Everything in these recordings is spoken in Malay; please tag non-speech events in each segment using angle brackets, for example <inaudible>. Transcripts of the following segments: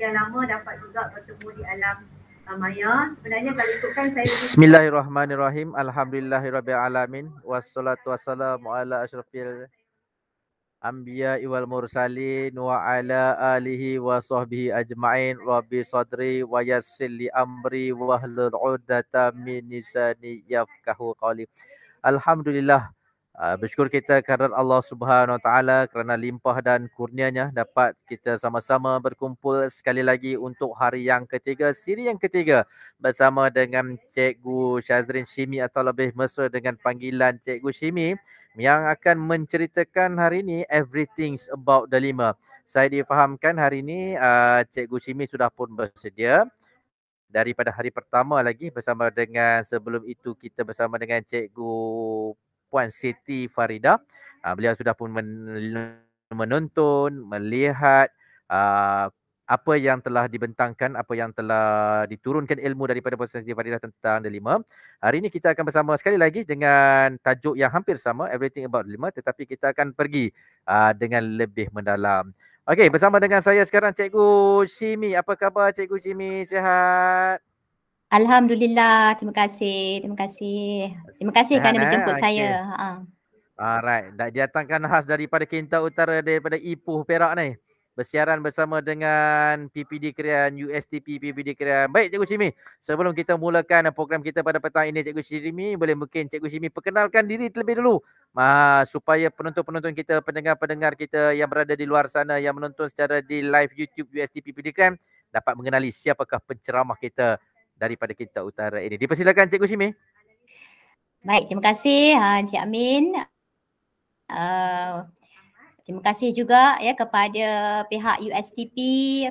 sekian lama dapat juga bertemu di alam uh, Maya. Sebenarnya kalau ikutkan saya Bismillahirrahmanirrahim. Alhamdulillahirabbil alamin wassalatu wassalamu ala asyrafil anbiya wal mursalin wa ala alihi wa sahbihi ajmain. Rabbi sadri wa yassir li amri wahlul 'uqdatam min lisani yafqahu Alhamdulillah. Ah, bersyukur kita kehadrat Allah Subhanahu Wa Taala kerana limpah dan kurnianya dapat kita sama-sama berkumpul sekali lagi untuk hari yang ketiga, siri yang ketiga bersama dengan Cikgu Syazrin Shimi atau lebih mesra dengan panggilan Cikgu Shimi yang akan menceritakan hari ini everything's about the lima. Saya difahamkan hari ini uh, Cikgu Shimi sudah pun bersedia daripada hari pertama lagi bersama dengan sebelum itu kita bersama dengan Cikgu Puan Siti Farida. Uh, beliau sudah pun men- menonton, melihat uh, apa yang telah dibentangkan, apa yang telah diturunkan ilmu daripada Puan Siti Farida tentang delima. Hari ini kita akan bersama sekali lagi dengan tajuk yang hampir sama, Everything About Delima. Tetapi kita akan pergi uh, dengan lebih mendalam. Okey, bersama dengan saya sekarang Cikgu Shimi. Apa khabar Cikgu Shimi? Sihat? Alhamdulillah. Terima kasih. Terima kasih. Terima kasih kerana eh? menjemput okay. saya. Ha. Alright. Dah datangkan khas daripada Kinta Utara daripada Ipoh Perak ni. Bersiaran bersama dengan PPD Kerian, USTP PPD Kerian. Baik Cikgu Cimi, sebelum kita mulakan program kita pada petang ini Cikgu Cimi, boleh mungkin Cikgu Cimi perkenalkan diri terlebih dulu. Ma, supaya penonton-penonton kita, pendengar-pendengar kita yang berada di luar sana yang menonton secara di live YouTube USTP PPD Kerian dapat mengenali siapakah penceramah kita daripada kita utara ini. Dipersilakan Cikgu Shimi. Baik, terima kasih ha, Encik Amin. Uh, terima kasih juga ya kepada pihak USTP,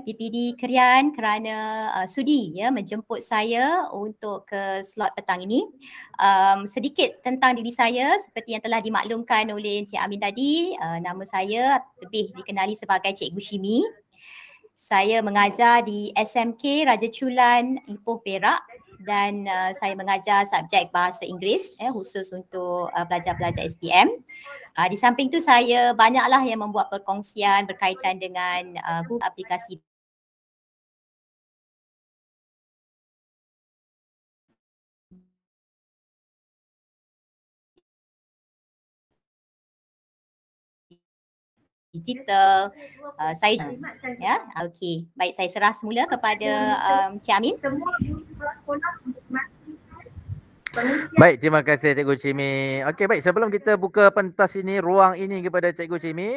PPD Kerian kerana uh, sudi ya menjemput saya untuk ke slot petang ini. Um, sedikit tentang diri saya seperti yang telah dimaklumkan oleh Encik Amin tadi, uh, nama saya lebih dikenali sebagai Cikgu Shimi. Saya mengajar di SMK Raja Chulan Ipoh Perak dan uh, saya mengajar subjek bahasa Inggeris eh khusus untuk uh, pelajar-pelajar SPM. Uh, di samping tu saya banyaklah yang membuat perkongsian berkaitan dengan uh, aplikasi digital uh, saya ya yeah? okey baik saya serah semula kepada um, Cik Amin semua di sekolah Baik, terima kasih Cikgu Cimi. Okey, baik. Sebelum kita buka pentas ini, ruang ini kepada Cikgu Cimi,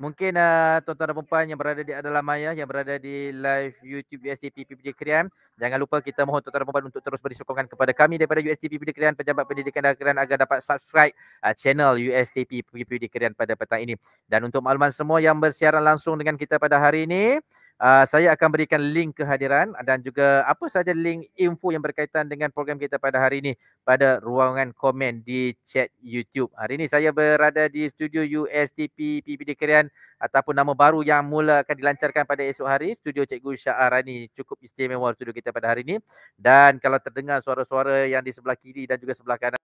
mungkin uh, tuan-tuan dan perempuan yang berada di dalam maya, yang berada di live YouTube USDP PPD Kerian, jangan lupa kita mohon tuan-tuan dan perempuan untuk terus beri sokongan kepada kami daripada USDP PPD Kerian, Pejabat Pendidikan dan Kerian agar dapat subscribe uh, channel USDP PPD Kerian pada petang ini. Dan untuk makluman semua yang bersiaran langsung dengan kita pada hari ini, Ah, saya akan berikan link kehadiran dan juga apa saja link info yang berkaitan dengan program kita pada hari ini pada ruangan komen di chat YouTube. Hari ini saya berada di studio USTP PPD Kerian ataupun nama baru yang mula akan dilancarkan pada esok hari, studio Cikgu Syaharani. Cukup istimewa studio kita pada hari ini dan kalau terdengar suara-suara yang di sebelah kiri dan juga sebelah kanan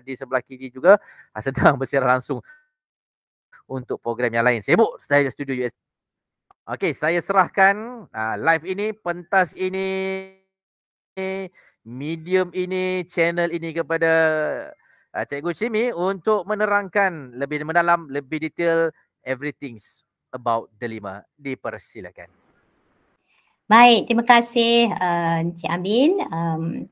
di sebelah kiri juga ah, <laughs> sedang bersiaran langsung untuk program yang lain. Sibuk saya studio US. Okey, saya serahkan uh, live ini, pentas ini, medium ini, channel ini kepada uh, Cikgu Cimi untuk menerangkan lebih mendalam, lebih detail everything about the Lima Dipersilakan. Baik, terima kasih uh, Encik Amin. Um,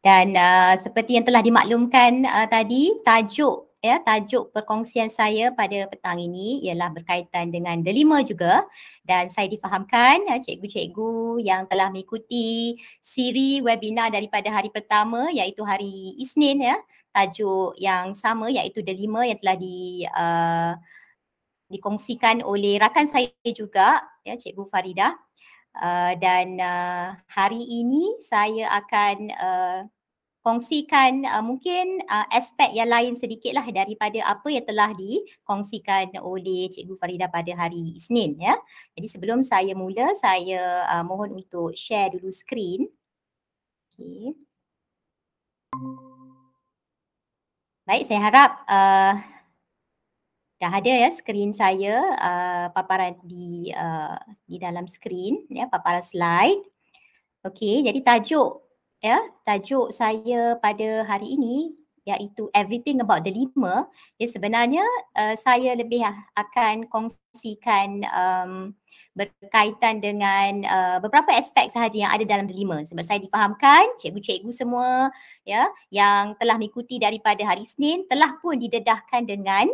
dan uh, seperti yang telah dimaklumkan uh, tadi, tajuk ya tajuk perkongsian saya pada petang ini ialah berkaitan dengan delima juga dan saya difahamkan ya, cikgu-cikgu yang telah mengikuti siri webinar daripada hari pertama iaitu hari Isnin ya tajuk yang sama iaitu delima yang telah di uh, dikongsikan oleh rakan saya juga ya cikgu Farida Uh, dan uh, hari ini saya akan uh, kongsikan uh, mungkin uh, aspek yang lain sedikitlah daripada apa yang telah dikongsikan oleh Cikgu Farida pada hari Isnin ya. Jadi sebelum saya mula saya uh, mohon untuk share dulu skrin. Okay. Baik saya harap uh, dah ada ya skrin saya uh, paparan di uh, di dalam skrin ya paparan slide okey jadi tajuk ya tajuk saya pada hari ini iaitu everything about the lima ya sebenarnya uh, saya lebih ah, akan kongsikan um, berkaitan dengan uh, beberapa aspek sahaja yang ada dalam lima sebab saya dipahamkan, cikgu-cikgu semua ya yang telah mengikuti daripada hari Senin telah pun didedahkan dengan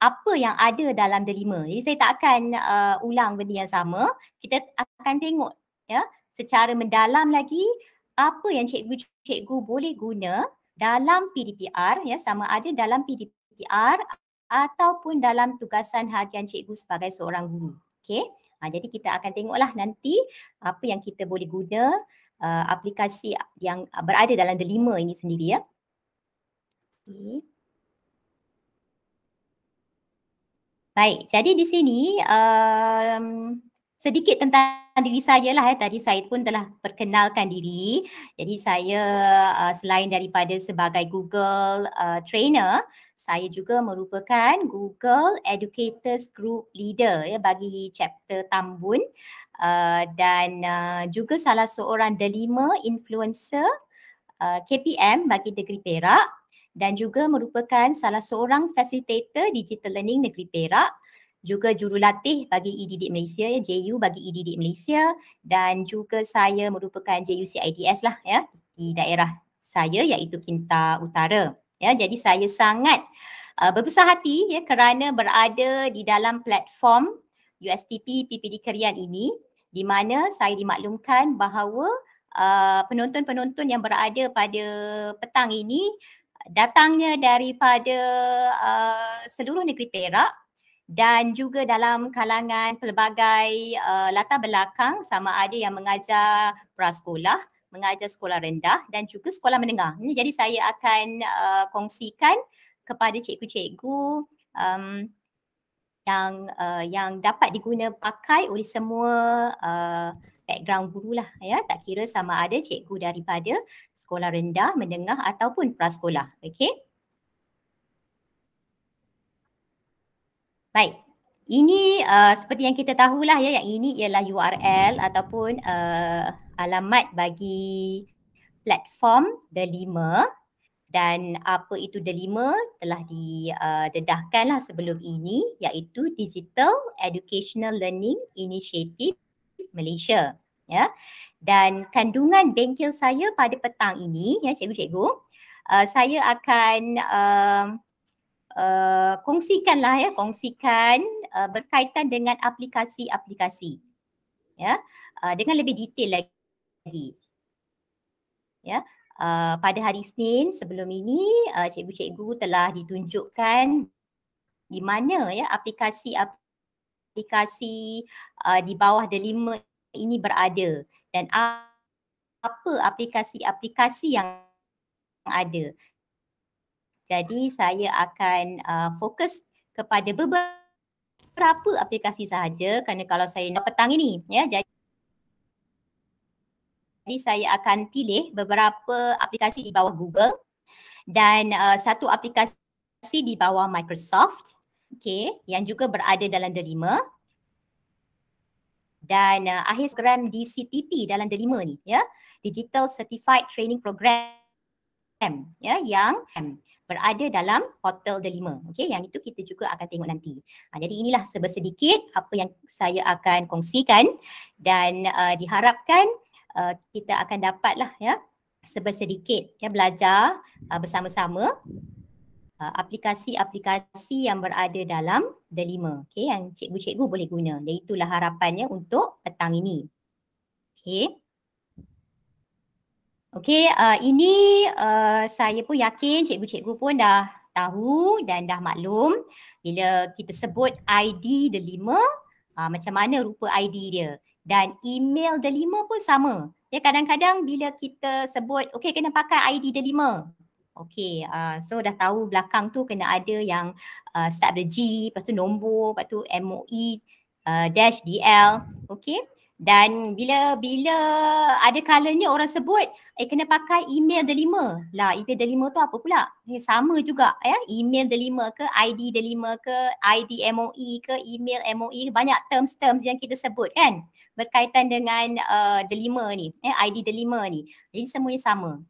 apa yang ada dalam delima. Jadi saya tak akan uh, ulang benda yang sama. Kita akan tengok ya secara mendalam lagi apa yang cikgu-cikgu boleh guna dalam PDPR ya sama ada dalam PDPR ataupun dalam tugasan harian cikgu sebagai seorang guru. Okey. Ha, jadi kita akan tengoklah nanti apa yang kita boleh guna uh, aplikasi yang berada dalam delima ini sendiri ya. Okay. Baik, jadi di sini um, sedikit tentang diri saya lah. Eh. Tadi saya pun telah perkenalkan diri. Jadi saya uh, selain daripada sebagai Google uh, trainer, saya juga merupakan Google Educators Group Leader ya bagi chapter Tambun uh, dan uh, juga salah seorang delima influencer uh, KPM bagi negeri Perak dan juga merupakan salah seorang facilitator digital learning negeri Perak juga jurulatih bagi eDidik Malaysia, JU bagi eDidik Malaysia dan juga saya merupakan JU CIDS lah ya di daerah saya iaitu Kinta Utara. Ya, jadi saya sangat uh, berbesar hati ya kerana berada di dalam platform USPP PPD Kerian ini di mana saya dimaklumkan bahawa uh, penonton-penonton yang berada pada petang ini datangnya daripada uh, seluruh negeri Perak dan juga dalam kalangan pelbagai uh, latar belakang sama ada yang mengajar prasekolah, mengajar sekolah rendah dan juga sekolah menengah. Ini jadi saya akan uh, kongsikan kepada cikgu-cikgu um, yang uh, yang dapat diguna pakai oleh semua uh, background guru lah ya tak kira sama ada cikgu daripada sekolah rendah, menengah ataupun prasekolah. Okey. Baik. Ini uh, seperti yang kita tahulah ya yang ini ialah URL ataupun uh, alamat bagi platform The Lima dan apa itu The Lima telah didedahkanlah uh, sebelum ini iaitu Digital Educational Learning Initiative Malaysia ya. Dan kandungan bengkel saya pada petang ini ya cikgu-cikgu, uh, saya akan uh, uh, kongsikanlah ya, kongsikan uh, berkaitan dengan aplikasi-aplikasi. Ya, uh, dengan lebih detail lagi. Ya. Uh, pada hari Senin sebelum ini uh, cikgu-cikgu telah ditunjukkan di mana ya aplikasi-aplikasi uh, di bawah delima ini berada dan apa aplikasi-aplikasi yang ada. Jadi saya akan uh, fokus kepada beberapa aplikasi sahaja kerana kalau saya nak petang ini ya jadi jadi saya akan pilih beberapa aplikasi di bawah Google dan uh, satu aplikasi di bawah Microsoft okey yang juga berada dalam delima dan uh, akhir program DCTP dalam delima ni ya Digital Certified Training Program ya yang berada dalam portal delima okey yang itu kita juga akan tengok nanti ha, jadi inilah sebersedikit apa yang saya akan kongsikan dan uh, diharapkan uh, kita akan dapatlah ya sebersedikit ya belajar uh, bersama-sama Ah, aplikasi-aplikasi yang berada dalam delima okay, yang cikgu-cikgu boleh guna. Dan itulah harapannya untuk petang ini. Okay. Okay, uh, ah, ini uh, saya pun yakin cikgu-cikgu pun dah tahu dan dah maklum bila kita sebut ID delima, uh, macam mana rupa ID dia. Dan email delima pun sama. Ya kadang-kadang bila kita sebut okay kena pakai ID delima Okay, uh, so dah tahu belakang tu kena ada yang uh, start the G, lepas tu nombor, lepas tu MOE uh, dash DL. Okay, dan bila bila ada kalanya orang sebut eh kena pakai email delima. Lah email delima tu apa pula? Eh, sama juga ya, eh? email delima ke ID delima ke ID MOE ke email MOE banyak terms-terms yang kita sebut kan berkaitan dengan uh, delima ni, eh, ID delima ni. Jadi semuanya sama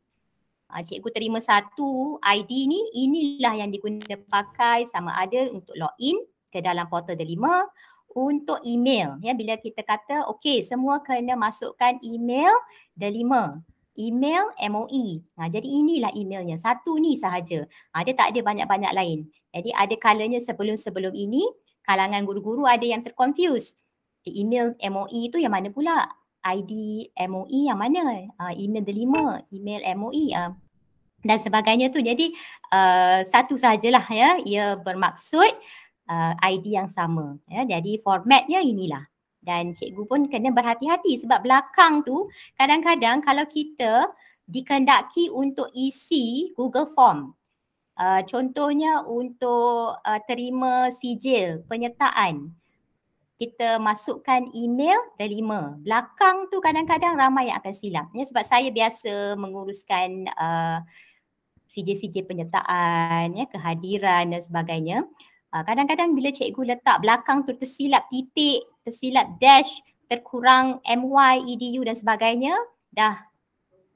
uh, cikgu terima satu ID ni inilah yang digunakan pakai sama ada untuk login ke dalam portal delima untuk email ya bila kita kata okey semua kena masukkan email delima email MOE. Ha, ah, jadi inilah emailnya. Satu ni sahaja. Ha, dia tak ada banyak-banyak lain. Jadi ada kalanya sebelum-sebelum ini kalangan guru-guru ada yang terconfused Email MOE tu yang mana pula? ID MOE yang mana uh, email delima email MOE uh, ah, dan sebagainya tu jadi uh, satu sajalah ya ia bermaksud uh, ID yang sama ya jadi formatnya inilah dan cikgu pun kena berhati-hati sebab belakang tu kadang-kadang kalau kita dikendaki untuk isi Google Form uh, contohnya untuk uh, terima sijil penyertaan kita masukkan email terima. Belakang tu kadang-kadang ramai yang akan silap. Ya, sebab saya biasa menguruskan CJ-CJ uh, penyertaan, ya, kehadiran dan sebagainya. Uh, kadang-kadang bila cikgu letak belakang tu tersilap titik, tersilap dash, terkurang MY, EDU dan sebagainya, dah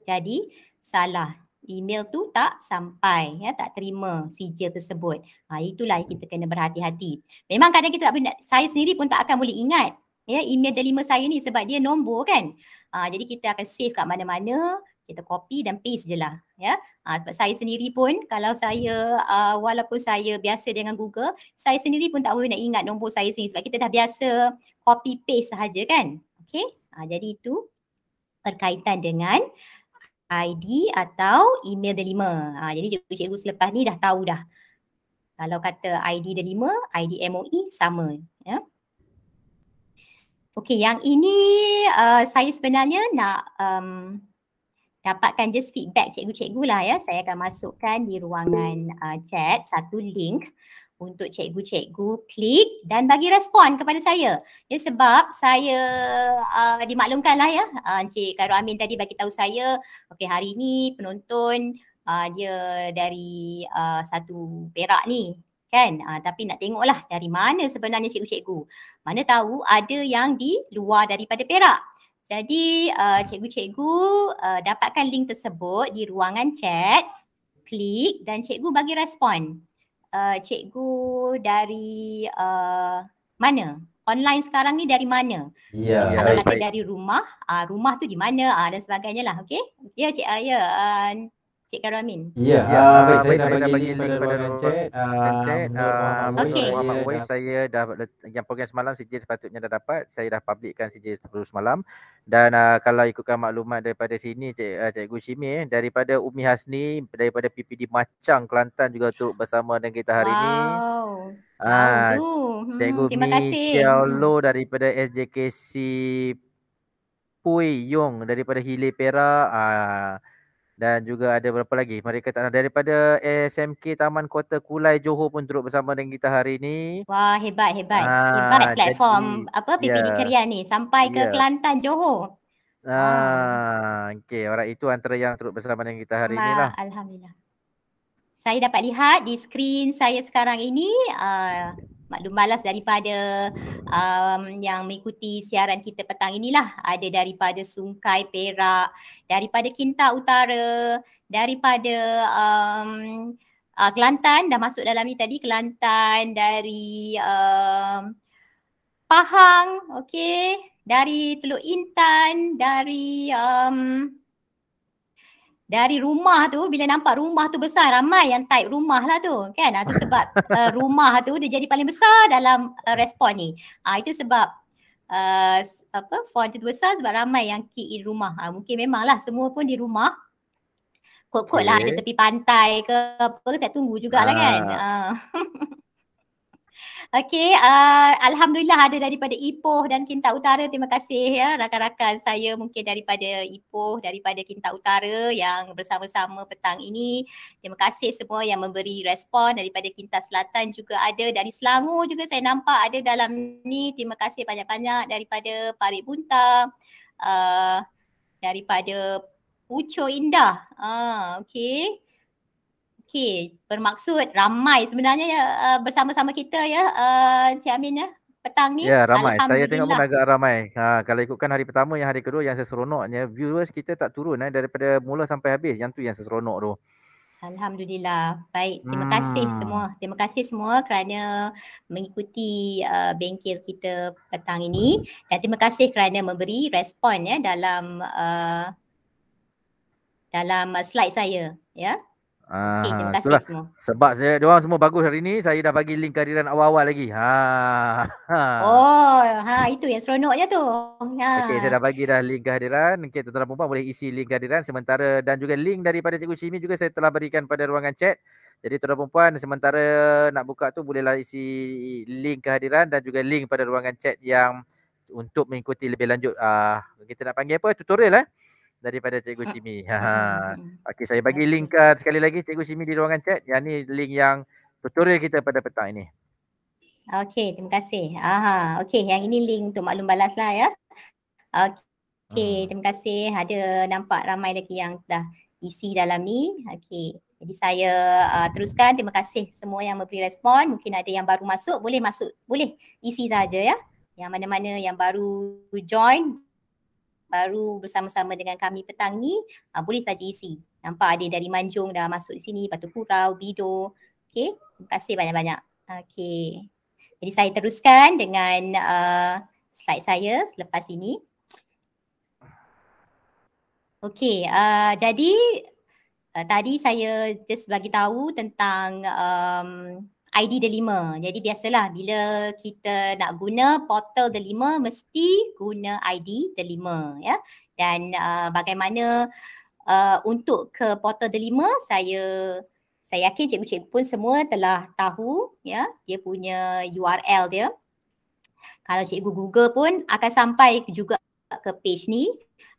jadi salah email tu tak sampai ya tak terima sijil tersebut. Ha itulah yang kita kena berhati-hati. Memang kadang kita tak boleh saya sendiri pun tak akan boleh ingat ya email jelima saya ni sebab dia nombor kan. Ha, jadi kita akan save kat mana-mana, kita copy dan paste je lah ya. Ha, sebab saya sendiri pun kalau saya uh, walaupun saya biasa dengan Google, saya sendiri pun tak boleh nak ingat nombor saya sendiri sebab kita dah biasa copy paste sahaja kan. Okey. Ha, jadi itu berkaitan dengan ID atau email delima. Ha, jadi cikgu-cikgu selepas ni dah tahu dah. Kalau kata ID delima, ID MOE sama. Ya. Okey, yang ini uh, saya sebenarnya nak um, dapatkan just feedback cikgu-cikgu lah ya. Saya akan masukkan di ruangan uh, chat satu link untuk cikgu-cikgu klik dan bagi respon kepada saya. Ya sebab saya uh, dimaklumkanlah ya uh, Encik Karo Amin tadi bagi tahu saya okey hari ini penonton uh, dia dari uh, satu Perak ni kan uh, tapi nak tengoklah dari mana sebenarnya cikgu-cikgu. Mana tahu ada yang di luar daripada Perak. Jadi uh, cikgu-cikgu uh, dapatkan link tersebut di ruangan chat, klik dan cikgu bagi respon uh, cikgu dari uh, mana? Online sekarang ni dari mana? Ya. Yeah, Atau dari rumah? Uh, rumah tu di mana? Uh, dan sebagainya lah. Okay? Ya, yeah, cik. Uh, ya. Yeah. Uh, Cik Karamin. Ya, yeah, ya, uh, baik saya, saya dah bagi kepada Cik Chat. Uh, okay. saya, dah, saya dah yang program semalam sijil sepatutnya dah dapat. Saya dah publikkan sijil terus semalam. Dan uh, kalau ikutkan maklumat daripada sini Cik uh, ah, Cik Gushimi eh, daripada Umi Hasni daripada PPD Macang Kelantan juga turut bersama dengan kita hari wow. ini. Wow. Ah, hmm. Cikgu Terima Mi Chiao hmm. Lo daripada SJKC Pui Yong daripada Hilir Perak. Uh, dan juga ada berapa lagi Mari kita tak daripada SMK Taman Kota Kulai Johor pun turut bersama dengan kita hari ini. Wah hebat hebat. Ah, hebat platform jadi, apa BPD ya. yeah. Keria ni sampai ke yeah. Kelantan Johor. Ah, hmm. okey. Orang itu antara yang turut bersama dengan kita hari ini lah. Alhamdulillah. Saya dapat lihat di skrin saya sekarang ini uh, maklum balas daripada um, yang mengikuti siaran kita petang inilah ada daripada Sungai Perak, daripada Kinta Utara, daripada um, uh, Kelantan dah masuk dalam ni tadi Kelantan dari um, Pahang, okey, dari Teluk Intan, dari um, dari rumah tu bila nampak rumah tu besar ramai yang type rumah lah tu kan itu ah, sebab uh, <laughs> rumah tu dia jadi paling besar dalam uh, respon ni uh, itu sebab uh, apa font tu besar sebab ramai yang key in rumah uh, mungkin lah semua pun di rumah kot-kot okay. lah ada tepi pantai ke apa saya tunggu jugalah uh. kan uh. <laughs> Okey, uh, alhamdulillah ada daripada Ipoh dan Kinta Utara. Terima kasih ya rakan-rakan saya mungkin daripada Ipoh, daripada Kinta Utara yang bersama-sama petang ini. Terima kasih semua yang memberi respon daripada Kinta Selatan juga ada dari Selangor juga saya nampak ada dalam ni. Terima kasih banyak-banyak daripada Parit Bunta. Uh, daripada Pucuk Indah. Ah, uh, okey. Okey, bermaksud ramai sebenarnya ya uh, bersama-sama kita ya uh, eh, Cik Amin ya petang ni. Ya, ramai. Saya tengok pun agak ramai. Ha, kalau ikutkan hari pertama yang hari kedua yang saya seronoknya viewers kita tak turun eh, daripada mula sampai habis. Yang tu yang saya tu. Alhamdulillah. Baik, terima hmm. kasih semua. Terima kasih semua kerana mengikuti uh, bengkel kita petang ini dan terima kasih kerana memberi respon ya dalam uh, dalam slide saya ya. Ah, okay, itulah. Semua. Sebab saya dia orang semua bagus hari ini. saya dah bagi link kehadiran awal-awal lagi. Ha. ha. Oh, ha itu yang seronoknya tu. Ha. Okey, saya dah bagi dah link kehadiran. Okey, tuan-tuan dan puan boleh isi link kehadiran sementara dan juga link daripada Cikgu Cimi juga saya telah berikan pada ruangan chat. Jadi tuan-tuan dan puan sementara nak buka tu bolehlah isi link kehadiran dan juga link pada ruangan chat yang untuk mengikuti lebih lanjut uh, kita nak panggil apa tutorial eh daripada Cikgu Cimi. Ah. <laughs> Ha. Hmm. Okey, saya bagi link uh, sekali lagi Cikgu Cimi di ruangan chat. Yang ni link yang tutorial kita pada petang ini. Okay, terima kasih. Aha, okey, yang ini link untuk maklum balas lah ya. Okay, hmm. terima kasih. Ada nampak ramai lagi yang dah isi dalam ni. Okey. Jadi saya uh, teruskan. Terima kasih semua yang memberi respon. Mungkin ada yang baru masuk, boleh masuk, boleh isi saja ya. Yang mana-mana yang baru join, baru bersama-sama dengan kami petang ni uh, ah, boleh saja isi. Nampak ada dari Manjung dah masuk di sini, Batu Kurau, Bido. Okay, terima kasih banyak-banyak. Okay, jadi saya teruskan dengan uh, slide saya selepas ini. Okay, uh, jadi uh, tadi saya just bagi tahu tentang um, ID delima. Jadi biasalah bila kita nak guna portal delima mesti guna ID delima ya. Dan uh, bagaimana uh, untuk ke portal delima saya saya yakin cikgu-cikgu pun semua telah tahu ya dia punya URL dia. Kalau cikgu Google pun akan sampai juga ke page ni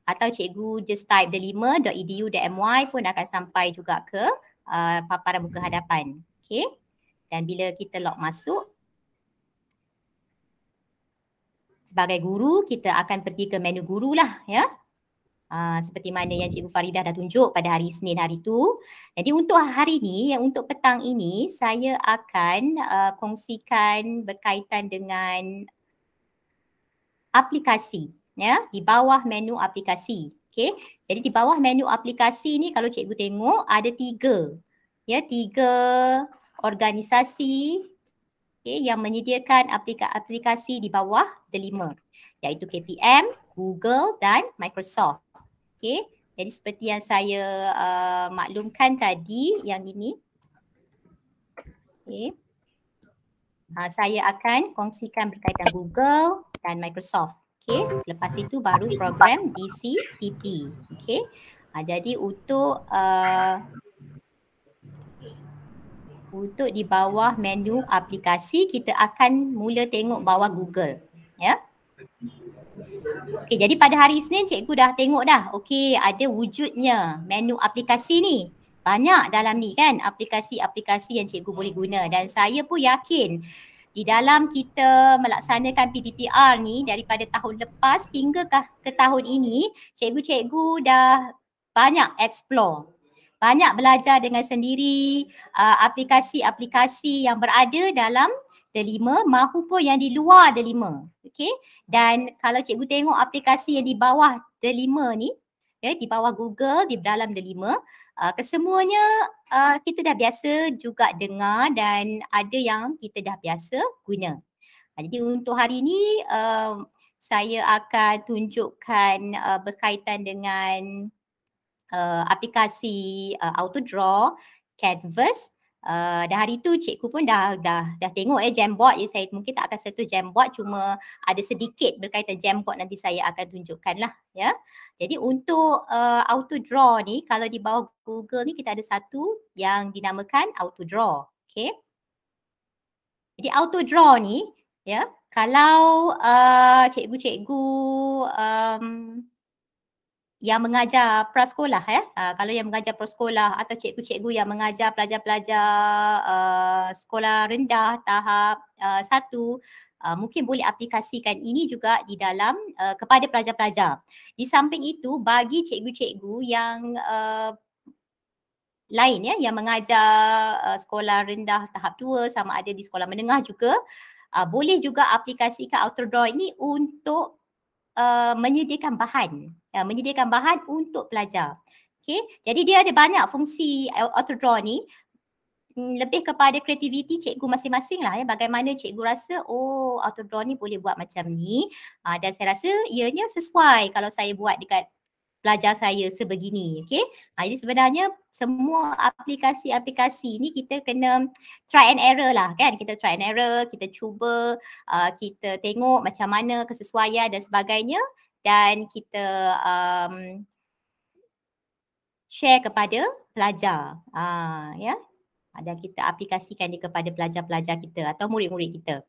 atau cikgu just type delima.edu.my pun akan sampai juga ke uh, paparan muka hadapan. Okay. Dan bila kita log masuk, sebagai guru kita akan pergi ke menu guru lah ya. Uh, seperti mana yang Cikgu Faridah dah tunjuk pada hari Senin hari tu. Jadi untuk hari ni, yang untuk petang ini saya akan uh, kongsikan berkaitan dengan aplikasi ya di bawah menu aplikasi. Okay. Jadi di bawah menu aplikasi ni kalau cikgu tengok ada tiga ya tiga organisasi okay, yang menyediakan aplikasi aplikasi di bawah delima iaitu KPM, Google dan Microsoft. Okay. Jadi seperti yang saya uh, maklumkan tadi yang ini. Okay. Uh, saya akan kongsikan berkaitan Google dan Microsoft. Okay. Selepas itu baru program DCTP. Okay. Uh, jadi untuk uh, untuk di bawah menu aplikasi kita akan mula tengok bawah Google ya Okey jadi pada hari Isnin cikgu dah tengok dah okey ada wujudnya menu aplikasi ni banyak dalam ni kan aplikasi-aplikasi yang cikgu boleh guna dan saya pun yakin di dalam kita melaksanakan PTPR ni daripada tahun lepas hingga ke tahun ini cikgu-cikgu dah banyak explore banyak belajar dengan sendiri uh, aplikasi-aplikasi yang berada dalam delima mahupun yang di luar delima. okay? Dan kalau cikgu tengok aplikasi yang di bawah delima ni, okay, ya, di bawah Google di dalam delima, uh, kesemuanya uh, kita dah biasa juga dengar dan ada yang kita dah biasa guna. Ha, jadi untuk hari ini uh, saya akan tunjukkan uh, berkaitan dengan uh, aplikasi uh, auto draw canvas uh, dan hari tu cikgu pun dah dah dah tengok eh jamboard ya saya mungkin tak akan satu jamboard cuma ada sedikit berkaitan jamboard nanti saya akan tunjukkan lah ya jadi untuk uh, auto draw ni kalau di bawah Google ni kita ada satu yang dinamakan auto draw okay jadi auto draw ni ya kalau uh, cikgu-cikgu um, yang mengajar prasekolah ya. Uh, kalau yang mengajar prasekolah atau cikgu-cikgu yang mengajar pelajar-pelajar uh, sekolah rendah tahap uh, satu Uh, mungkin boleh aplikasikan ini juga di dalam uh, kepada pelajar-pelajar. Di samping itu bagi cikgu-cikgu yang uh, lain ya yang mengajar uh, sekolah rendah tahap dua sama ada di sekolah menengah juga uh, boleh juga aplikasikan outdoor ini untuk uh, menyediakan bahan ya, menyediakan bahan untuk pelajar. Okay. Jadi dia ada banyak fungsi author ni hmm, lebih kepada kreativiti cikgu masing-masing lah ya. Bagaimana cikgu rasa oh auto ni boleh buat macam ni ha, dan saya rasa ianya sesuai kalau saya buat dekat pelajar saya sebegini. Okay. Ha, ah, jadi sebenarnya semua aplikasi-aplikasi ni kita kena try and error lah kan. Kita try and error, kita cuba, uh, kita tengok macam mana kesesuaian dan sebagainya dan kita um, share kepada pelajar uh, ya yeah? dan kita aplikasikan dia kepada pelajar-pelajar kita atau murid-murid kita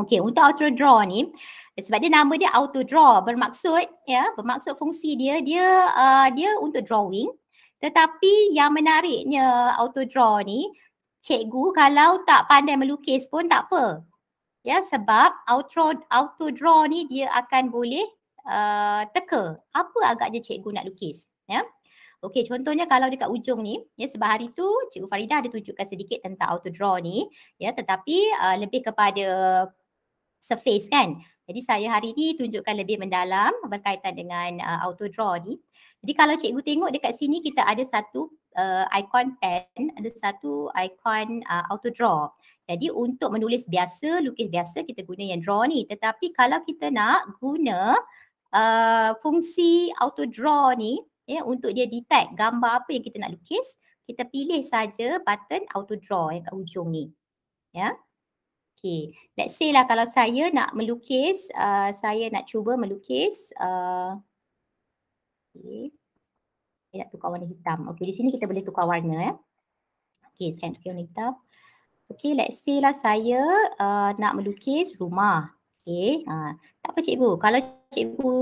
Okey, untuk auto draw ni sebab dia nama dia auto draw bermaksud ya bermaksud fungsi dia dia uh, dia untuk drawing tetapi yang menariknya auto draw ni cikgu kalau tak pandai melukis pun tak apa. Ya sebab auto auto draw ni dia akan boleh Uh, teka apa agaknya cikgu nak lukis ya Okey contohnya kalau dekat ujung ni ya sebahari tu cikgu Farida ada tunjukkan sedikit tentang auto draw ni ya tetapi uh, lebih kepada surface kan jadi saya hari ni tunjukkan lebih mendalam berkaitan dengan uh, auto draw ni jadi kalau cikgu tengok dekat sini kita ada satu uh, icon pen ada satu icon uh, auto draw jadi untuk menulis biasa lukis biasa kita guna yang draw ni tetapi kalau kita nak guna Uh, fungsi auto draw ni ya untuk dia detect gambar apa yang kita nak lukis kita pilih saja button auto draw yang kat hujung ni ya okey let's say lah kalau saya nak melukis uh, saya nak cuba melukis uh, okey saya nak tukar warna hitam okey di sini kita boleh tukar warna ya okey saya nak tukar warna hitam okey let's say lah saya uh, nak melukis rumah okey uh, tak apa cikgu kalau cikgu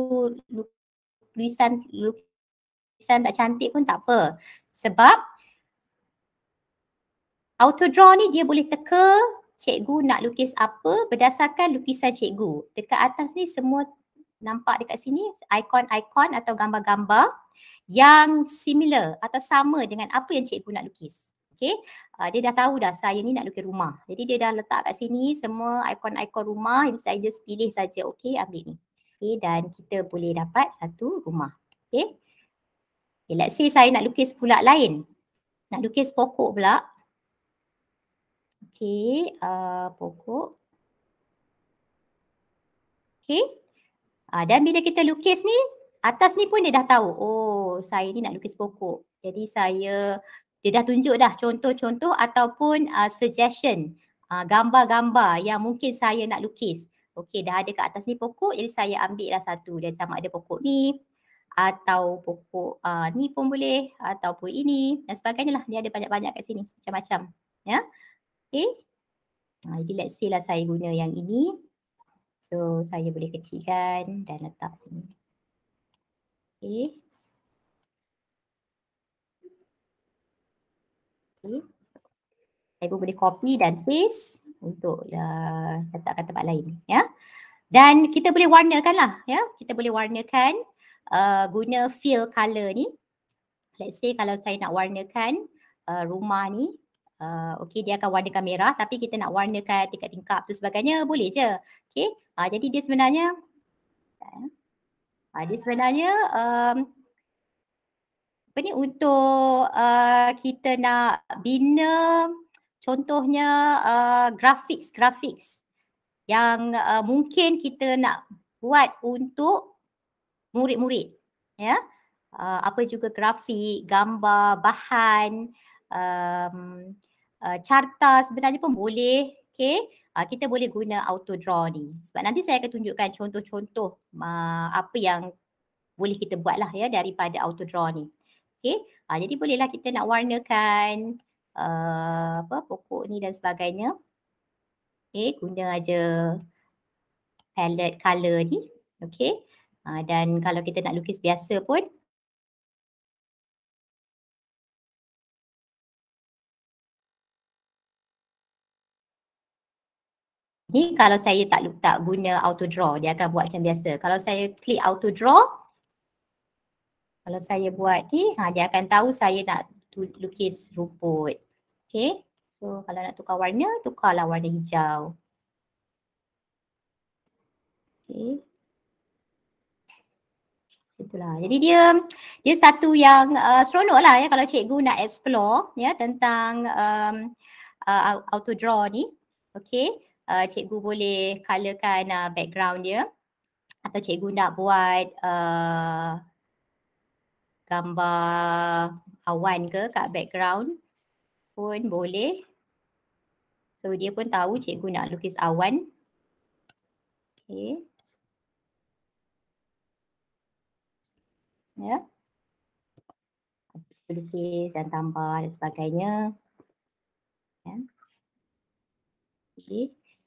lukisan lukisan tak cantik pun tak apa. Sebab auto draw ni dia boleh teka cikgu nak lukis apa berdasarkan lukisan cikgu. Dekat atas ni semua nampak dekat sini ikon-ikon atau gambar-gambar yang similar atau sama dengan apa yang cikgu nak lukis. Okay. Uh, dia dah tahu dah saya ni nak lukis rumah. Jadi dia dah letak kat sini semua ikon-ikon rumah. Jadi saya just pilih saja. Okay ambil ni okay, dan kita boleh dapat satu rumah. Okay. okay, let's say saya nak lukis pula lain. Nak lukis pokok pula. Okay, uh, pokok. Okay, uh, ah, dan bila kita lukis ni, atas ni pun dia dah tahu. Oh, saya ni nak lukis pokok. Jadi saya, dia dah tunjuk dah contoh-contoh ataupun uh, suggestion. Ah, gambar-gambar uh, yang mungkin saya nak lukis. Okey dah ada kat atas ni pokok jadi saya ambil lah satu dan sama ada pokok ni atau pokok uh, ni pun boleh ataupun ini dan sebagainya lah dia ada banyak-banyak kat sini macam-macam ya okey ah, jadi let's say lah saya guna yang ini so saya boleh kecilkan dan letak sini okey okey saya pun boleh copy dan paste untuk uh, letakkan tempat lain ya dan kita boleh warnakan lah ya kita boleh warnakan uh, guna fill color ni let's say kalau saya nak warnakan uh, rumah ni Uh, okay dia akan warnakan merah tapi kita nak warnakan tingkap-tingkap tu sebagainya boleh je Okay uh, jadi dia sebenarnya uh, Dia sebenarnya um, Apa ni untuk uh, kita nak bina contohnya uh, grafik grafik yang uh, mungkin kita nak buat untuk murid-murid ya uh, apa juga grafik gambar bahan um, uh, carta sebenarnya pun boleh okay? uh, kita boleh guna auto draw ni sebab nanti saya akan tunjukkan contoh-contoh uh, apa yang boleh kita buatlah ya daripada auto draw ni okey uh, jadi bolehlah kita nak warnakan Eh, apa pokok ni dan sebagainya. Okay, guna aja palette color ni. Okay. Uh, eh, dan kalau kita nak lukis biasa pun Ni kalau saya tak tak guna auto draw dia akan buat macam biasa. Kalau saya klik auto draw kalau saya buat ni ha, dia akan tahu saya nak lukis rumput. Okay. So kalau nak tukar warna, tukarlah warna hijau. Okay. Itulah. Jadi dia dia satu yang uh, seronok lah ya kalau cikgu nak explore ya tentang um, uh, auto draw ni. Okay. Uh, cikgu boleh colorkan uh, background dia atau cikgu nak buat uh, gambar kawan ke kat background pun boleh. So dia pun tahu cikgu nak lukis awan. Okay. Ya. Yeah. Lukis dan tambah dan sebagainya. Ya. Yeah. Okay.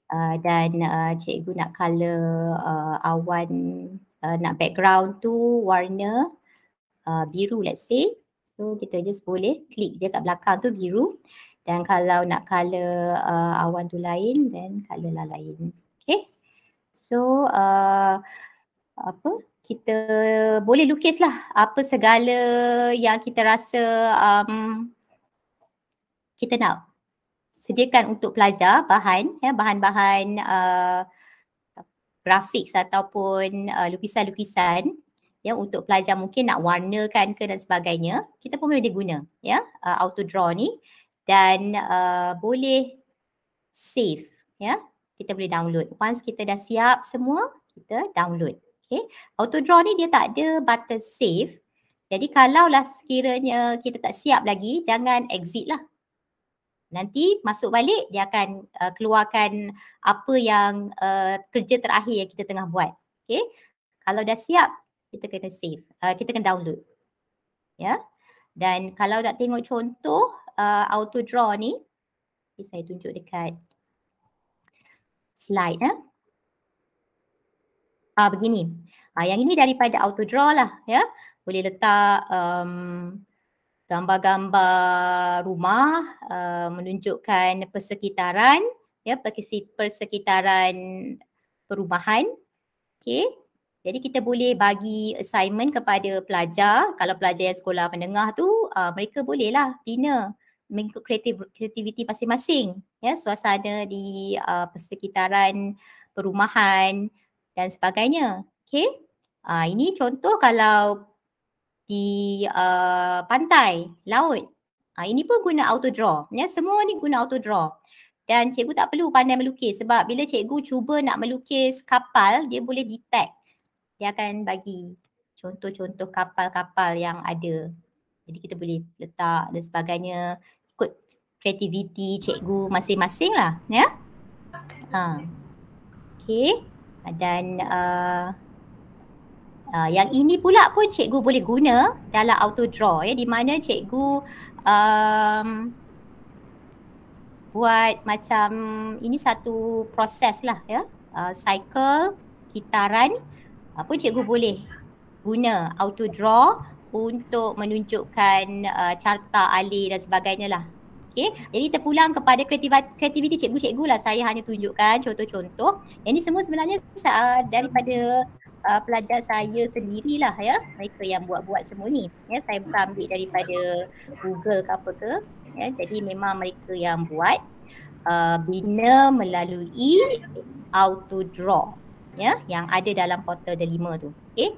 Uh, dan uh, cikgu nak color uh, ah, awan, uh, nak background tu warna uh, biru let's say. So kita just boleh klik je kat belakang tu biru dan kalau nak color uh, awan tu lain then color lah lain. Okay. So uh, apa kita boleh lukis lah apa segala yang kita rasa um, kita nak sediakan untuk pelajar bahan ya bahan-bahan uh, grafik ataupun uh, lukisan-lukisan ya untuk pelajar mungkin nak warnakan ke dan sebagainya kita pun boleh guna ya uh, auto draw ni dan uh, boleh save ya kita boleh download once kita dah siap semua kita download okey auto draw ni dia tak ada button save jadi kalaulah sekiranya kita tak siap lagi jangan exit lah nanti masuk balik dia akan uh, keluarkan apa yang uh, kerja terakhir yang kita tengah buat okey kalau dah siap kita kena save, uh, kita kena download. Ya. Yeah? Dan kalau nak tengok contoh uh, auto draw ni, okay, saya tunjuk dekat slide. Eh. Ah, uh, begini. Uh, yang ini daripada auto draw lah. Ya. Yeah? Boleh letak um, gambar-gambar rumah uh, menunjukkan persekitaran ya persekitaran perumahan okey jadi kita boleh bagi assignment kepada pelajar, kalau pelajar yang sekolah menengah tu, uh, mereka bolehlah bina mengikut kreativ- kreativiti masing-masing. Ya, suasana di uh, persekitaran perumahan dan sebagainya. Okay. Uh, ah, ini contoh kalau di uh, pantai, laut. Uh, ini pun guna auto draw. Ya, semua ni guna auto draw. Dan cikgu tak perlu pandai melukis sebab bila cikgu cuba nak melukis kapal, dia boleh detect dia akan bagi contoh-contoh kapal-kapal yang ada. Jadi kita boleh letak dan sebagainya ikut kreativiti cikgu masing-masing lah ya. Yeah? Ha. Okay dan uh, uh, yang ini pula pun cikgu boleh guna dalam auto draw ya yeah? di mana cikgu um, buat macam ini satu proses lah ya. Yeah? Uh, cycle, kitaran, apa cikgu boleh guna auto draw untuk menunjukkan uh, carta alir dan sebagainya lah. Okay. Jadi terpulang kepada kreativiti cikgu-cikgu lah saya hanya tunjukkan contoh-contoh. Ini semua sebenarnya uh, daripada uh, pelajar saya sendirilah ya. Mereka yang buat-buat semua ni. Ya, saya bukan ambil daripada Google ke apa ke. Ya, jadi memang mereka yang buat uh, bina melalui auto draw ya yang ada dalam portal the lima tu okey eh?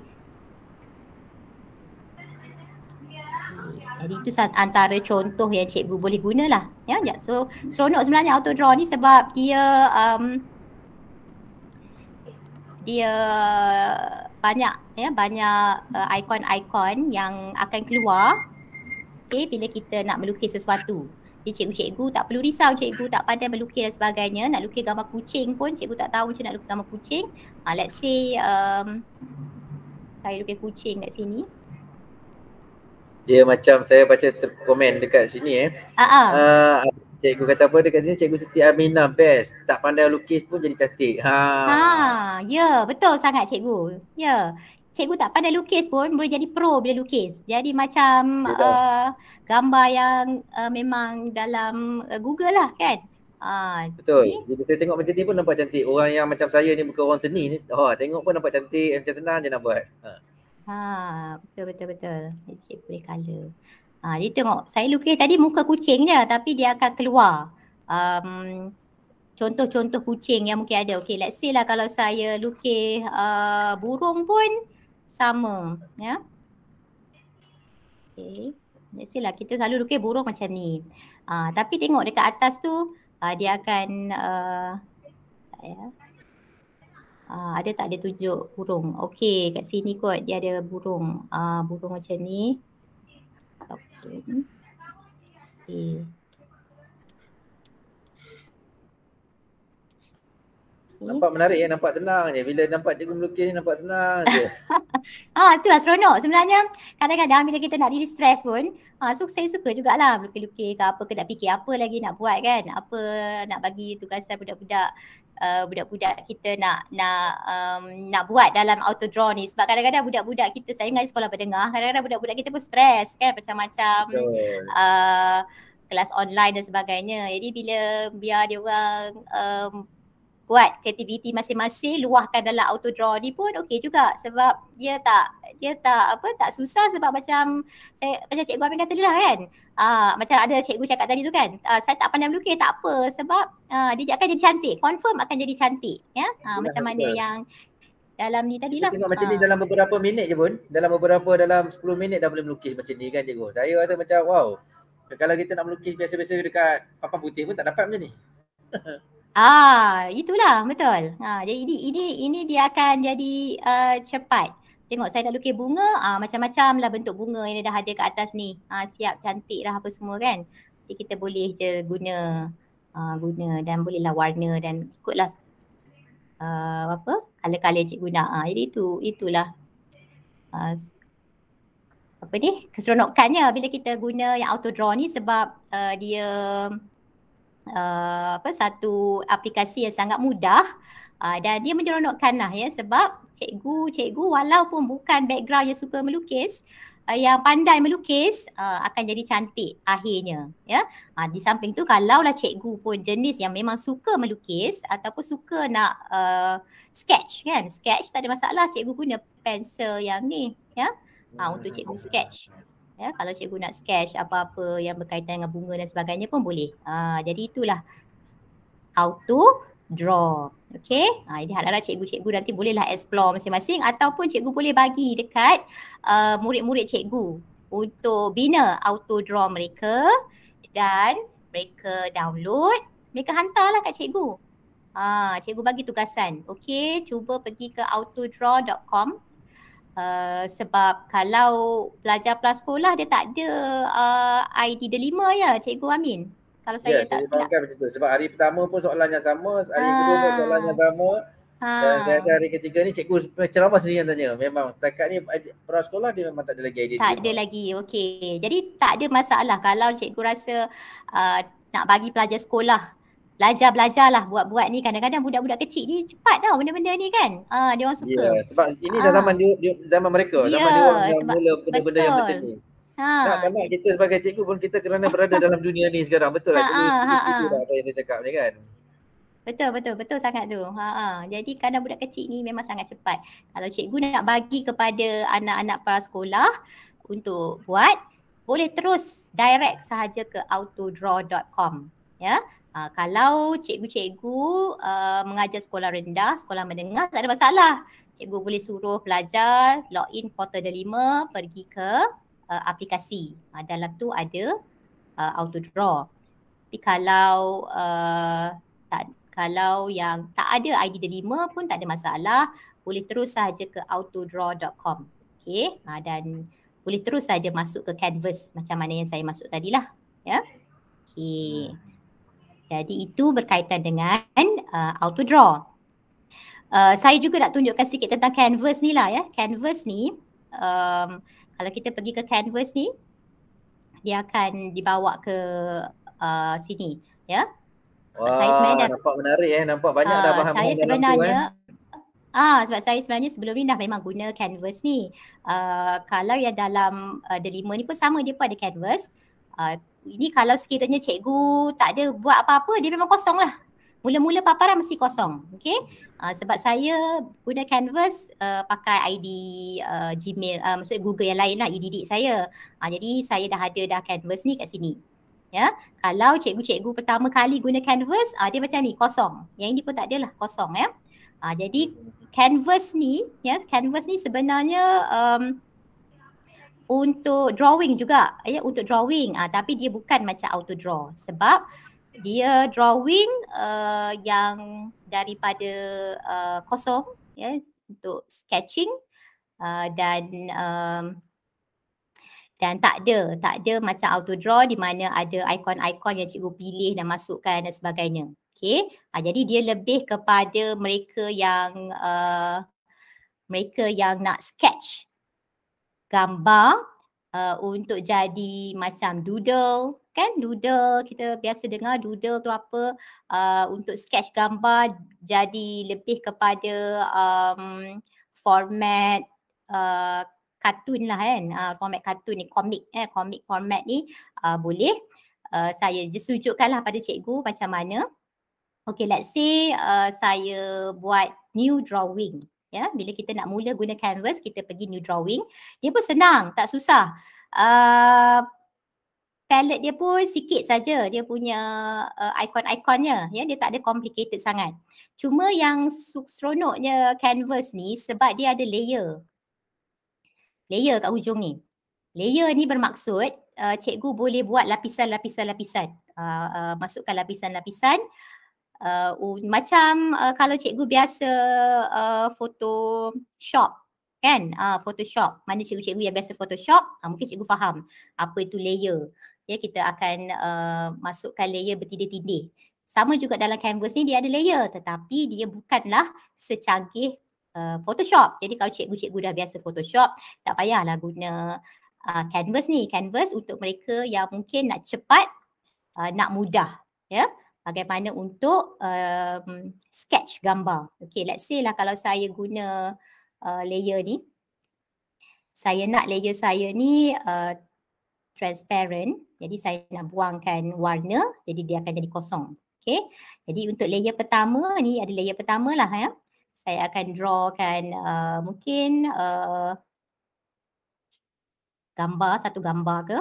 Jadi itu antara contoh yang cikgu boleh lah. Ya, so seronok sebenarnya auto draw ni sebab dia um, dia banyak ya banyak ikon-ikon uh, icon yang akan keluar okay, eh, bila kita nak melukis sesuatu. Dia cikgu cikgu tak perlu risau cikgu tak pandai melukis dan sebagainya Nak lukis gambar kucing pun cikgu tak tahu macam nak lukis gambar kucing uh, Let's say um, saya lukis kucing kat sini Dia macam saya baca komen dekat sini eh uh-huh. uh, Cikgu kata apa dekat sini cikgu Siti Amina best Tak pandai lukis pun jadi cantik Ha, ha ya yeah, betul sangat cikgu Ya yeah cikgu tak pandai lukis pun boleh jadi pro bila lukis. Jadi macam uh, gambar yang uh, memang dalam uh, Google lah kan. Ah, Betul. Jadi saya tengok macam ni pun nampak cantik. Orang yang macam saya ni bukan orang seni ni. Ha, oh, tengok pun nampak cantik. Macam senang je nak buat. Ha. Ha, betul betul betul. Cik boleh color. Ha, ah, jadi tengok saya lukis tadi muka kucing je tapi dia akan keluar. Um, contoh-contoh kucing yang mungkin ada. Okey, let's say lah kalau saya lukis uh, burung pun sama ya okey let's see kita selalu lukis burung macam ni uh, tapi tengok dekat atas tu uh, dia akan uh, saya Uh, ada tak ada tunjuk burung? Okey, kat sini kot dia ada burung. Uh, burung macam ni. Okey. Okay. Nampak menarik ya, nampak senang je. Bila nampak cikgu melukis ni nampak senang je. <laughs> ah, tu lah seronok. Sebenarnya kadang-kadang bila kita nak really stress pun, ah, so saya suka jugalah melukis-lukis ke apa ke nak fikir apa lagi nak buat kan. Apa nak bagi tugasan budak-budak Uh, budak-budak kita nak nak um, nak buat dalam auto draw ni sebab kadang-kadang budak-budak kita saya ingat sekolah berdengar kadang-kadang budak-budak kita pun stres kan macam-macam uh, kelas online dan sebagainya jadi bila biar dia orang um, buat kreativiti masing-masing luahkan dalam auto draw ni pun okey juga sebab dia tak dia tak apa tak susah sebab macam saya macam cikgu Amin kata lah kan uh, macam ada cikgu cakap tadi tu kan uh, saya tak pandai melukis tak apa sebab uh, dia akan jadi cantik confirm akan jadi cantik ya uh, macam mana betul. yang dalam ni tadi lah. Tengok macam uh. ni dalam beberapa minit je pun. Dalam beberapa dalam 10 minit dah boleh melukis macam ni kan cikgu. Saya rasa macam wow. Kalau kita nak melukis biasa-biasa dekat papan putih pun tak dapat macam ni. <laughs> Ah, itulah betul. Ha, ah, jadi ini, ini ini dia akan jadi uh, cepat. Tengok saya dah lukis bunga, ah, macam-macam lah bentuk bunga yang dah ada kat atas ni. Ah, siap cantik lah apa semua kan. Jadi kita boleh je guna ah, guna dan bolehlah warna dan ikutlah uh, apa? Kala-kala cik guna. Ah, jadi itu itulah ah, apa ni? Keseronokannya bila kita guna yang auto draw ni sebab uh, dia uh, apa satu aplikasi yang sangat mudah uh, dan dia menyeronokkan lah ya sebab cikgu-cikgu walaupun bukan background yang suka melukis uh, yang pandai melukis uh, akan jadi cantik akhirnya ya uh, di samping tu kalaulah cikgu pun jenis yang memang suka melukis ataupun suka nak uh, sketch kan sketch tak ada masalah cikgu guna pensel yang ni ya uh, untuk cikgu sketch ya kalau cikgu nak sketch apa-apa yang berkaitan dengan bunga dan sebagainya pun boleh ha, jadi itulah how to draw okey ha, ah, jadi harap-harap cikgu-cikgu nanti bolehlah explore masing-masing ataupun cikgu boleh bagi dekat uh, murid-murid cikgu untuk bina auto draw mereka dan mereka download mereka hantarlah kat cikgu ha, cikgu bagi tugasan okey cuba pergi ke autodraw.com Uh, sebab kalau pelajar pelas sekolah dia tak ada uh, eh, ID delima ya Cikgu Amin? Kalau saya yeah, tak silap. Ya, macam tu. Sebab hari pertama pun soalan yang sama, hari ha. kedua pun ah. soalan yang sama. Ha. Dan ah. saya hari ketiga ni Cikgu ceramah sendiri yang tanya. Memang setakat ni sekolah dia memang tak ada lagi ID Tak ada lagi, okey. Jadi tak ada masalah kalau Cikgu rasa uh, nak bagi pelajar sekolah belajar belajar lah buat-buat ni kadang-kadang budak-budak kecil ni cepat tau benda-benda ni kan. Ah dia orang suka. Yeah, sebab ini dah ah. zaman dia ah. zaman mereka yeah, zaman dia orang mula benda-benda yang macam ni. Ha. Tak banyak ah. kita sebagai cikgu pun kita kerana berada dalam dunia ni sekarang betul lah. Ha, ha, ha, ha. Apa yang dia cakap ni kan. Betul betul betul sangat tu. Ha ha. Jadi kadang budak kecil ni memang sangat cepat. Kalau cikgu nak bagi kepada anak-anak prasekolah untuk buat boleh terus direct sahaja ke autodraw.com ya Uh, kalau cikgu-cikgu uh, mengajar sekolah rendah, sekolah menengah tak ada masalah. Cikgu boleh suruh pelajar in portal delima pergi ke uh, aplikasi. Uh, dalam tu ada uh, auto draw. Tapi kalau uh, tak, kalau yang tak ada ID delima pun tak ada masalah, boleh terus saja ke autodraw.com. Okay, uh, dan boleh terus saja masuk ke canvas macam mana yang saya masuk tadi lah. Ya. Yeah? Okey. Hmm. Jadi itu berkaitan dengan uh, auto draw. Uh, saya juga nak tunjukkan sikit tentang canvas ni lah ya. Canvas ni um, kalau kita pergi ke canvas ni dia akan dibawa ke uh, sini ya. Wah, saya sebenarnya dah, nampak menarik eh nampak banyak uh, dah bahan-bahan saya sebenarnya eh. Ah, sebab saya sebenarnya sebelum ni dah memang guna canvas ni. Uh, kalau yang dalam uh, The ni pun sama dia pun ada canvas. Uh, aku. Ini kalau sekiranya cikgu tak ada buat apa-apa, dia memang kosong lah. Mula-mula paparan mesti kosong. Okay. Uh, ah, sebab saya guna canvas uh, pakai ID uh, ah, Gmail, uh, maksudnya Google yang lain lah, ididik saya. Uh, jadi saya dah ada dah canvas ni kat sini. Ya, kalau cikgu-cikgu pertama kali guna canvas, uh, dia macam ni kosong. Yang ini pun tak adalah kosong ya. Uh, jadi canvas ni, ya, canvas ni sebenarnya um, untuk drawing juga ya untuk drawing uh, tapi dia bukan macam auto draw sebab dia drawing uh, yang daripada uh, kosong ya untuk sketching uh, dan um, dan tak ada tak ada macam auto draw di mana ada ikon-ikon yang cikgu pilih dan masukkan dan sebagainya Okay, uh, ah, jadi dia lebih kepada mereka yang uh, mereka yang nak sketch gambar uh, untuk jadi macam doodle kan doodle kita biasa dengar doodle tu apa uh, untuk sketch gambar jadi lebih kepada um, format uh, kartun lah kan uh, format kartun ni komik eh komik format ni uh, boleh uh, saya just tunjukkanlah pada cikgu macam mana Okay let's say uh, saya buat new drawing ya bila kita nak mula guna canvas kita pergi new drawing dia pun senang tak susah uh, palette dia pun sikit saja dia punya uh, icon-iconnya ya dia tak ada complicated sangat cuma yang seronoknya canvas ni sebab dia ada layer layer kat hujung ni layer ni bermaksud uh, cikgu boleh buat lapisan-lapisan-lapisan uh, uh, masukkan lapisan-lapisan uh, uh, macam uh, kalau cikgu biasa uh, photoshop kan uh, photoshop mana cikgu-cikgu yang biasa photoshop uh, mungkin cikgu faham apa itu layer ya kita akan uh, masukkan layer bertindih-tindih sama juga dalam canvas ni dia ada layer tetapi dia bukanlah secanggih uh, photoshop jadi kalau cikgu-cikgu dah biasa photoshop tak payahlah guna uh, canvas ni canvas untuk mereka yang mungkin nak cepat uh, nak mudah ya yeah? bagaimana untuk um, sketch gambar. Okay let's say lah kalau saya guna uh, layer ni. Saya nak layer saya ni uh, transparent. Jadi saya nak buangkan warna jadi dia akan jadi kosong. Okay. Jadi untuk layer pertama ni ada layer pertama lah ya. Saya akan drawkan uh, mungkin uh, gambar satu gambar ke.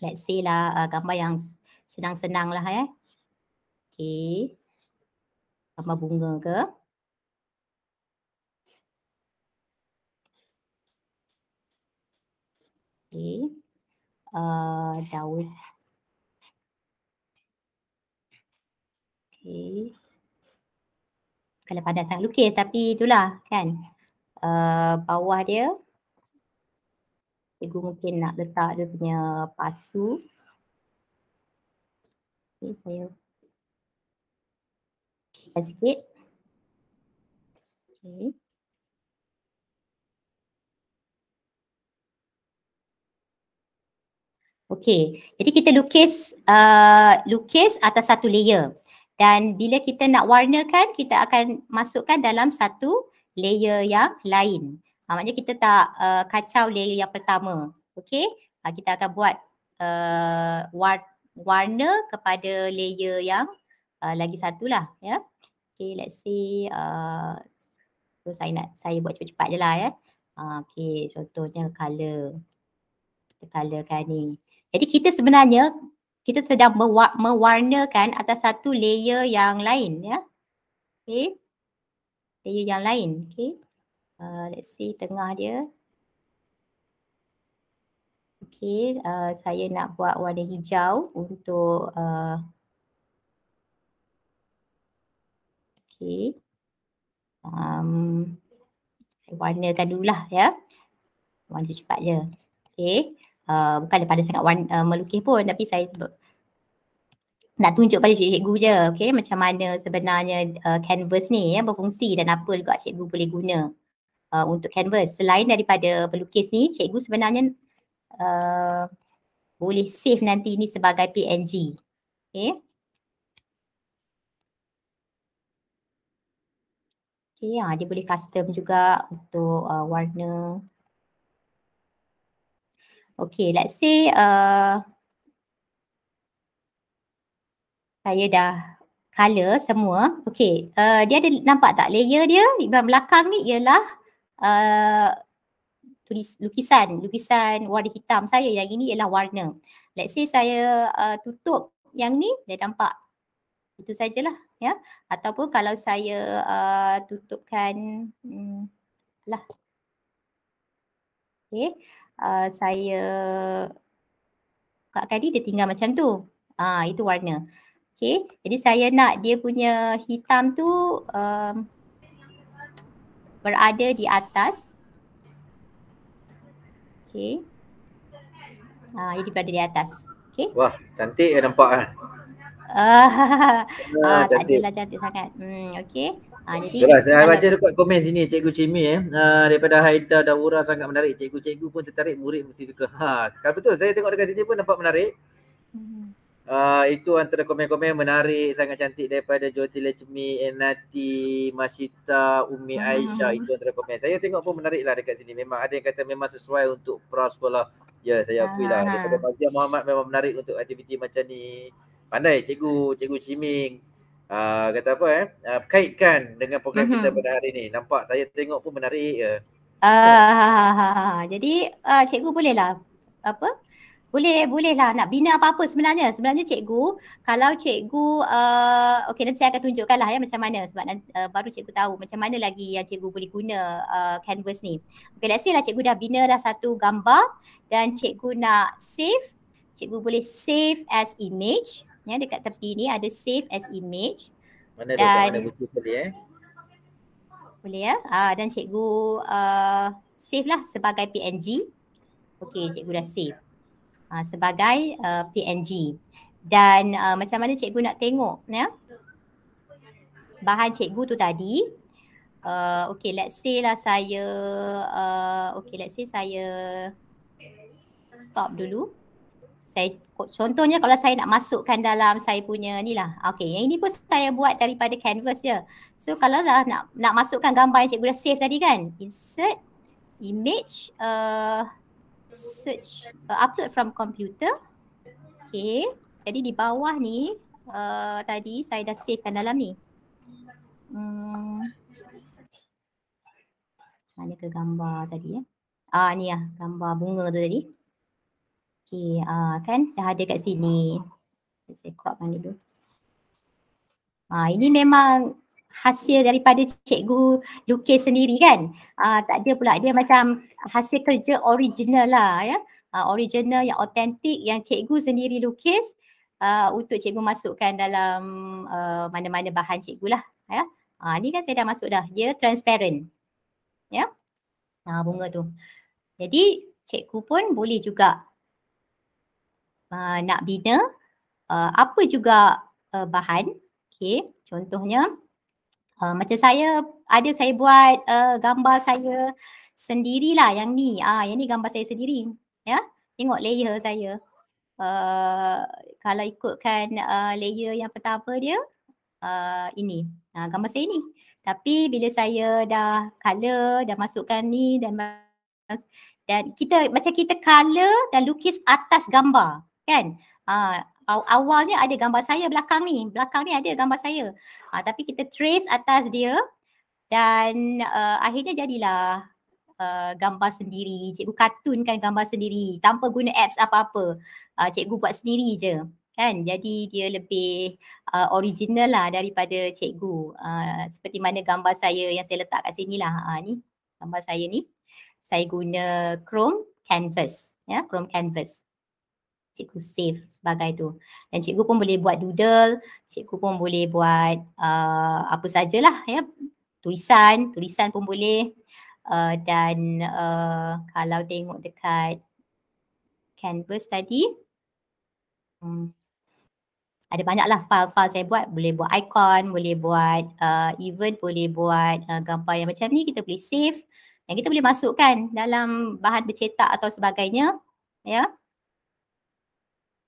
Let's say lah uh, gambar yang senang-senang lah ya. Okey. Gambar bunga ke? Okey. Uh, daun. Okay, Kalau pandai sangat lukis tapi itulah kan. Uh, bawah dia Cikgu mungkin nak letak dia punya pasu. Okay, saya sebentar sikit. Okay. Okay, jadi kita lukis uh, lukis atas satu layer dan bila kita nak warnakan kita akan masukkan dalam satu layer yang lain. Ha, ah, maknanya kita tak uh, kacau layer yang pertama. Okay, ha, ah, kita akan buat uh, warna kepada layer yang uh, lagi satulah. Yeah okay let's say uh, so saya nak saya buat cepat-cepat je lah ya. Uh, okay contohnya color. Color kan ni. Jadi kita sebenarnya kita sedang mewarnakan atas satu layer yang lain ya. Okay. Layer yang lain. Okay. Uh, let's see tengah dia. Okay. Uh, saya nak buat warna hijau untuk uh, okey. Um, saya warnakan lah, ya. Warna cepat je. Okay, Uh, bukan daripada sangat warna, uh, melukis pun tapi saya sebut nak tunjuk pada cikgu je Okay, macam mana sebenarnya uh, canvas ni ya berfungsi dan apa juga cikgu boleh guna uh, untuk canvas selain daripada pelukis ni cikgu sebenarnya uh, boleh save nanti ni sebagai png Okay? Okay, ha, ah, dia boleh custom juga untuk uh, warna. Okay, let's say uh, saya dah color semua. Okay, uh, dia ada nampak tak layer dia di belakang ni ialah uh, tulis, lukisan, lukisan warna hitam saya. Yang ini ialah warna. Let's say saya uh, tutup yang ni, dia nampak. Itu sajalah ya ataupun kalau saya uh, tutupkan hmm, lah okey uh, saya kat tadi dia tinggal macam tu ah uh, itu warna okey jadi saya nak dia punya hitam tu um, berada di atas okey ah uh, jadi berada di atas okey wah cantik ya nampak kan Ah, ah, cantik. Adalah cantik sangat. Hmm, okey. Ah, jadi, saya baca dekat komen sini Cikgu Cimi eh. Ah, daripada Haida dan Wura sangat menarik. Cikgu-cikgu pun tertarik, murid mesti suka. Ha, kalau betul saya tengok dekat sini pun nampak menarik. Hmm. Ah, itu antara komen-komen menarik sangat cantik daripada Joti Lechmi, Enati, Masita, Umi hmm. Aisyah. Hmm. Itu antara komen. Saya tengok pun menarik lah dekat sini. Memang ada yang kata memang sesuai untuk pra sekolah. Ya, saya ah, akui lah. Ha. Daripada ah. Fazia Muhammad memang menarik untuk aktiviti macam ni pandai cikgu cikgu Ciming uh, kata apa eh uh, kaitkan dengan program kita mhm. pada hari ini nampak saya tengok pun menarik ya uh, <laughs> jadi uh, cikgu bolehlah apa boleh bolehlah nak bina apa-apa sebenarnya sebenarnya cikgu kalau cikgu uh, okey nanti saya akan tunjukkanlah ya macam mana sebab uh, baru cikgu tahu macam mana lagi yang cikgu boleh guna uh, canvas ni okey let's say lah cikgu dah bina dah satu gambar dan cikgu nak save cikgu boleh save as image ya dekat tepi ni ada save as image. Mana dan mana cikgu boleh eh? Boleh ya. Ah dan cikgu uh, save lah sebagai PNG. Okey cikgu dah save. Ah uh, sebagai uh, ah, PNG. Dan uh, macam mana cikgu nak tengok ya? Bahan cikgu tu tadi Uh, okay let's say lah saya uh, Okay let's say saya Stop dulu Saya contohnya kalau saya nak masukkan dalam saya punya ni lah. Okay, yang ini pun saya buat daripada canvas je. So kalau lah nak, nak masukkan gambar yang cikgu dah save tadi kan. Insert, image, uh, search, uh, upload from computer. Okay, jadi di bawah ni uh, tadi saya dah save savekan dalam ni. Hmm. Mana ke gambar tadi ya? Ah ni lah gambar bunga tu tadi. Okay, uh, kan dah ada kat sini. Saya cropkan dulu. Uh, ini memang hasil daripada cikgu lukis sendiri kan. Uh, tak ada pula dia macam hasil kerja original lah ya. Uh, original yang autentik yang cikgu sendiri lukis uh, untuk cikgu masukkan dalam uh, mana-mana bahan cikgu lah. Ya. Uh, ini kan saya dah masuk dah. Dia transparent. Ya. Uh, bunga tu. Jadi cikgu pun boleh juga uh, nak bina uh, apa juga uh, bahan okay contohnya uh, macam saya ada saya buat uh, gambar saya sendirilah yang ni ah yang ni gambar saya sendiri ya tengok layer saya uh, kalau ikutkan uh, layer yang pertama dia uh, ini uh, gambar saya ni tapi bila saya dah color dan masukkan ni dan dan kita macam kita color dan lukis atas gambar kan uh, awalnya ada gambar saya belakang ni belakang ni ada gambar saya uh, tapi kita trace atas dia dan uh, akhirnya jadilah uh, gambar sendiri cikgu kartunkan gambar sendiri tanpa guna apps apa-apa uh, cikgu buat sendiri je kan jadi dia lebih uh, original lah daripada cikgu uh, seperti mana gambar saya yang saya letak kat sini lah uh, ni gambar saya ni saya guna Chrome Canvas ya yeah, Chrome Canvas cikgu save sebagai tu. Dan cikgu pun boleh buat doodle, cikgu pun boleh buat uh, apa sajalah ya. Tulisan, tulisan pun boleh. Uh, dan uh, kalau tengok dekat canvas tadi, hmm, ada banyaklah file-file saya buat. Boleh buat icon, boleh buat uh, event, boleh buat uh, gambar yang macam ni. Kita boleh save dan kita boleh masukkan dalam bahan bercetak atau sebagainya. Ya. Yeah.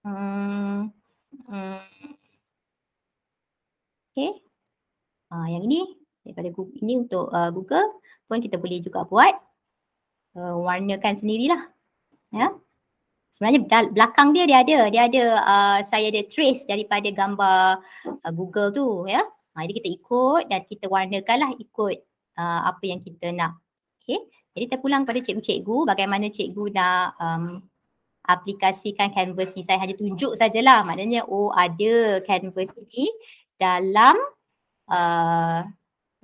Hmm. Okay. Ha, ah, yang ini daripada Google, ini untuk uh, Google pun kita boleh juga buat uh, warnakan sendirilah. Ya. Sebenarnya belakang dia dia ada, dia ada uh, saya ada trace daripada gambar uh, Google tu ya. Ha, jadi kita ikut dan kita warnakanlah ikut uh, apa yang kita nak. Okay. Jadi terpulang pada cikgu-cikgu bagaimana cikgu nak um, aplikasikan canvas ni. Saya hanya tunjuk sajalah maknanya oh ada canvas ni dalam uh,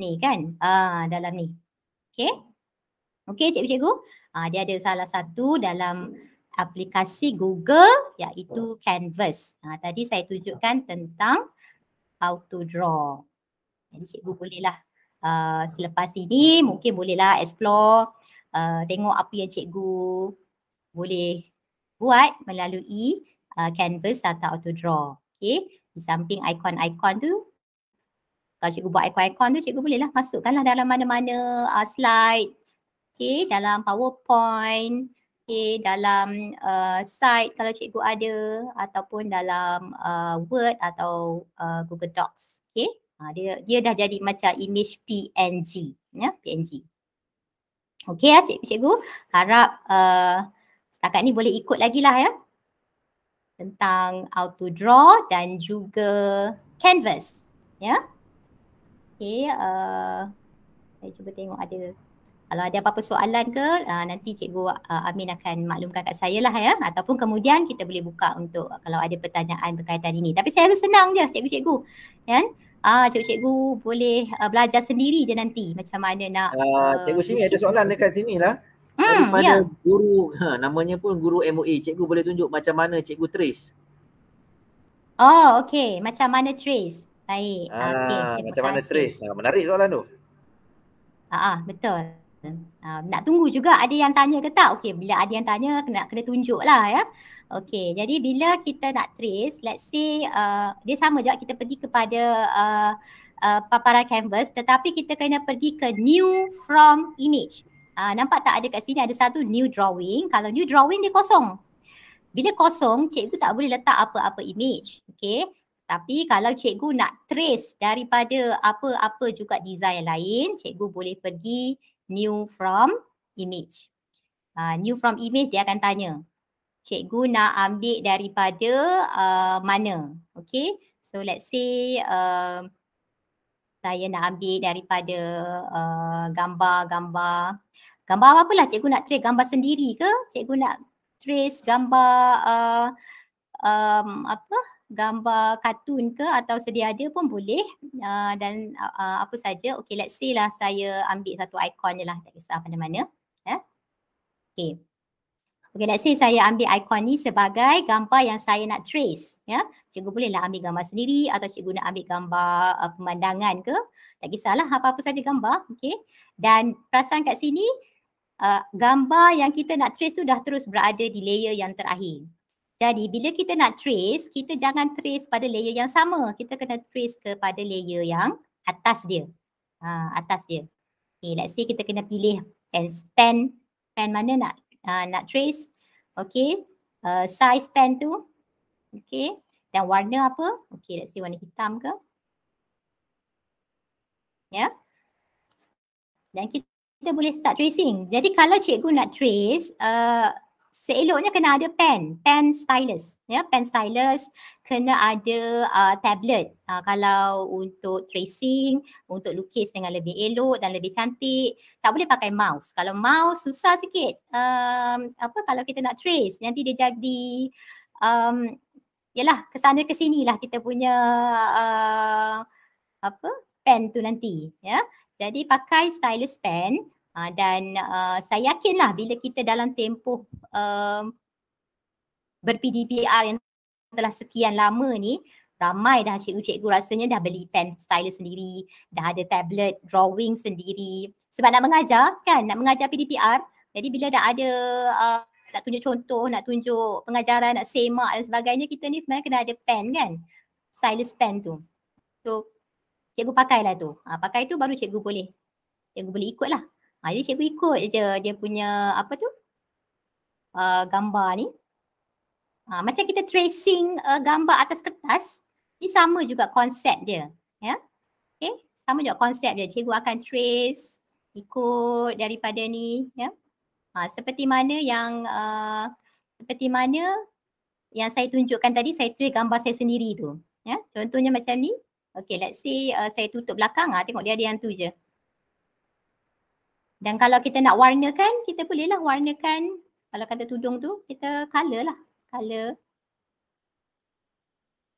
ni kan. uh, dalam ni. Okay. Okay cikgu-cikgu. Uh, ah, dia ada salah satu dalam aplikasi Google iaitu canvas. Uh, tadi saya tunjukkan tentang how to draw. Jadi cikgu bolehlah uh, selepas ini mungkin bolehlah explore uh, tengok apa yang cikgu boleh buat melalui uh, canvas atau auto draw. Okey Di samping ikon-ikon tu. Kalau cikgu buat ikon-ikon tu, cikgu bolehlah masukkanlah dalam mana-mana uh, slide. Okey Dalam PowerPoint. Okey Dalam uh, site kalau cikgu ada. Ataupun dalam uh, Word atau uh, Google Docs. Okey Uh, dia, dia dah jadi macam image PNG. Ya. PNG. Okey, lah cik, cikgu. Harap uh, setakat ni boleh ikut lagi lah ya tentang Auto draw dan juga canvas ya Okay, uh, saya cuba tengok ada kalau ada apa-apa soalan ke uh, nanti cikgu uh, Amin akan maklumkan kat saya lah ya ataupun kemudian kita boleh buka untuk uh, kalau ada pertanyaan berkaitan ini tapi saya rasa senang je cikgu-cikgu Ya? Ah, cikgu-cikgu boleh uh, belajar sendiri je nanti macam mana nak ah, uh, uh, Cikgu sini ada soalan dekat sini lah hmm, daripada yeah. guru ha, namanya pun guru MOE cikgu boleh tunjuk macam mana cikgu trace oh okay, macam mana trace baik ah, ah okey macam mana trace ha, menarik soalan tu ah, ah betul ah, nak tunggu juga ada yang tanya ke tak okey bila ada yang tanya kena kena tunjuk lah ya Okay, jadi bila kita nak trace, let's say uh, dia sama juga kita pergi kepada uh, uh, paparan canvas tetapi kita kena pergi ke new from image uh, nampak tak ada kat sini ada satu new drawing. Kalau new drawing dia kosong. Bila kosong, cikgu tak boleh letak apa-apa image. Okay. Tapi kalau cikgu nak trace daripada apa-apa juga design lain, cikgu boleh pergi new from image. Uh, new from image dia akan tanya. Cikgu nak ambil daripada uh, mana. Okay. So let's say uh, saya nak ambil daripada gambar-gambar uh, gambar apa lah cikgu nak trace gambar sendiri ke cikgu nak trace gambar uh, um, apa gambar kartun ke atau sedia ada pun boleh uh, dan uh, uh, apa saja Okay, let's say lah saya ambil satu ikon je lah tak kisah pada mana ya Okay. Okay, let's say saya ambil ikon ni sebagai gambar yang saya nak trace. Ya, cikgu bolehlah ambil gambar sendiri atau cikgu nak ambil gambar uh, pemandangan ke. Tak kisahlah apa-apa saja gambar. Okay. Dan perasan kat sini, uh, gambar yang kita nak trace tu dah terus berada di layer yang terakhir. Jadi bila kita nak trace, kita jangan trace pada layer yang sama. Kita kena trace kepada layer yang atas dia. Uh, atas dia. Okay, let's say kita kena pilih pen, pen, pen mana nak uh, nak trace. Okay, uh, size pen tu. Okay, dan warna apa? Okay, let's say warna hitam ke? Ya. Yeah. Dan kita kita boleh start tracing. Jadi kalau cikgu nak trace, uh, seeloknya kena ada pen, pen stylus. Ya, yeah, pen stylus kena ada uh, tablet. Uh, kalau untuk tracing, untuk lukis dengan lebih elok dan lebih cantik, tak boleh pakai mouse. Kalau mouse susah sikit. Um, apa kalau kita nak trace, nanti dia jadi um, yalah ke sana ke sinilah kita punya uh, apa pen tu nanti ya yeah? Jadi pakai stylus pen uh, dan uh, saya yakinlah bila kita dalam tempoh um, ehm, ber-PDPR yang telah sekian lama ni ramai dah cikgu-cikgu rasanya dah beli pen stylus sendiri, dah ada tablet drawing sendiri sebab nak mengajar kan, nak mengajar PDPR jadi bila dah ada uh, nak tunjuk contoh, nak tunjuk pengajaran, nak semak dan sebagainya kita ni sebenarnya kena ada pen kan, stylus pen tu. So cikgu pakailah tu. Ha, pakai tu baru cikgu boleh. Cikgu boleh ikutlah. Ha, jadi cikgu ikut je dia punya apa tu? Uh, gambar ni. Ha, macam kita tracing uh, gambar atas kertas, ni sama juga konsep dia. Ya. Yeah? Okay? Sama juga konsep dia. Cikgu akan trace ikut daripada ni. Ya. Yeah? Ha, seperti mana yang uh, seperti mana yang saya tunjukkan tadi, saya trace gambar saya sendiri tu. Ya. Contohnya macam ni. Okay, let's see uh, saya tutup belakang lah. Tengok dia ada yang tu je. Dan kalau kita nak warnakan, kita bolehlah warnakan. Kalau kata tudung tu, kita color lah. Color.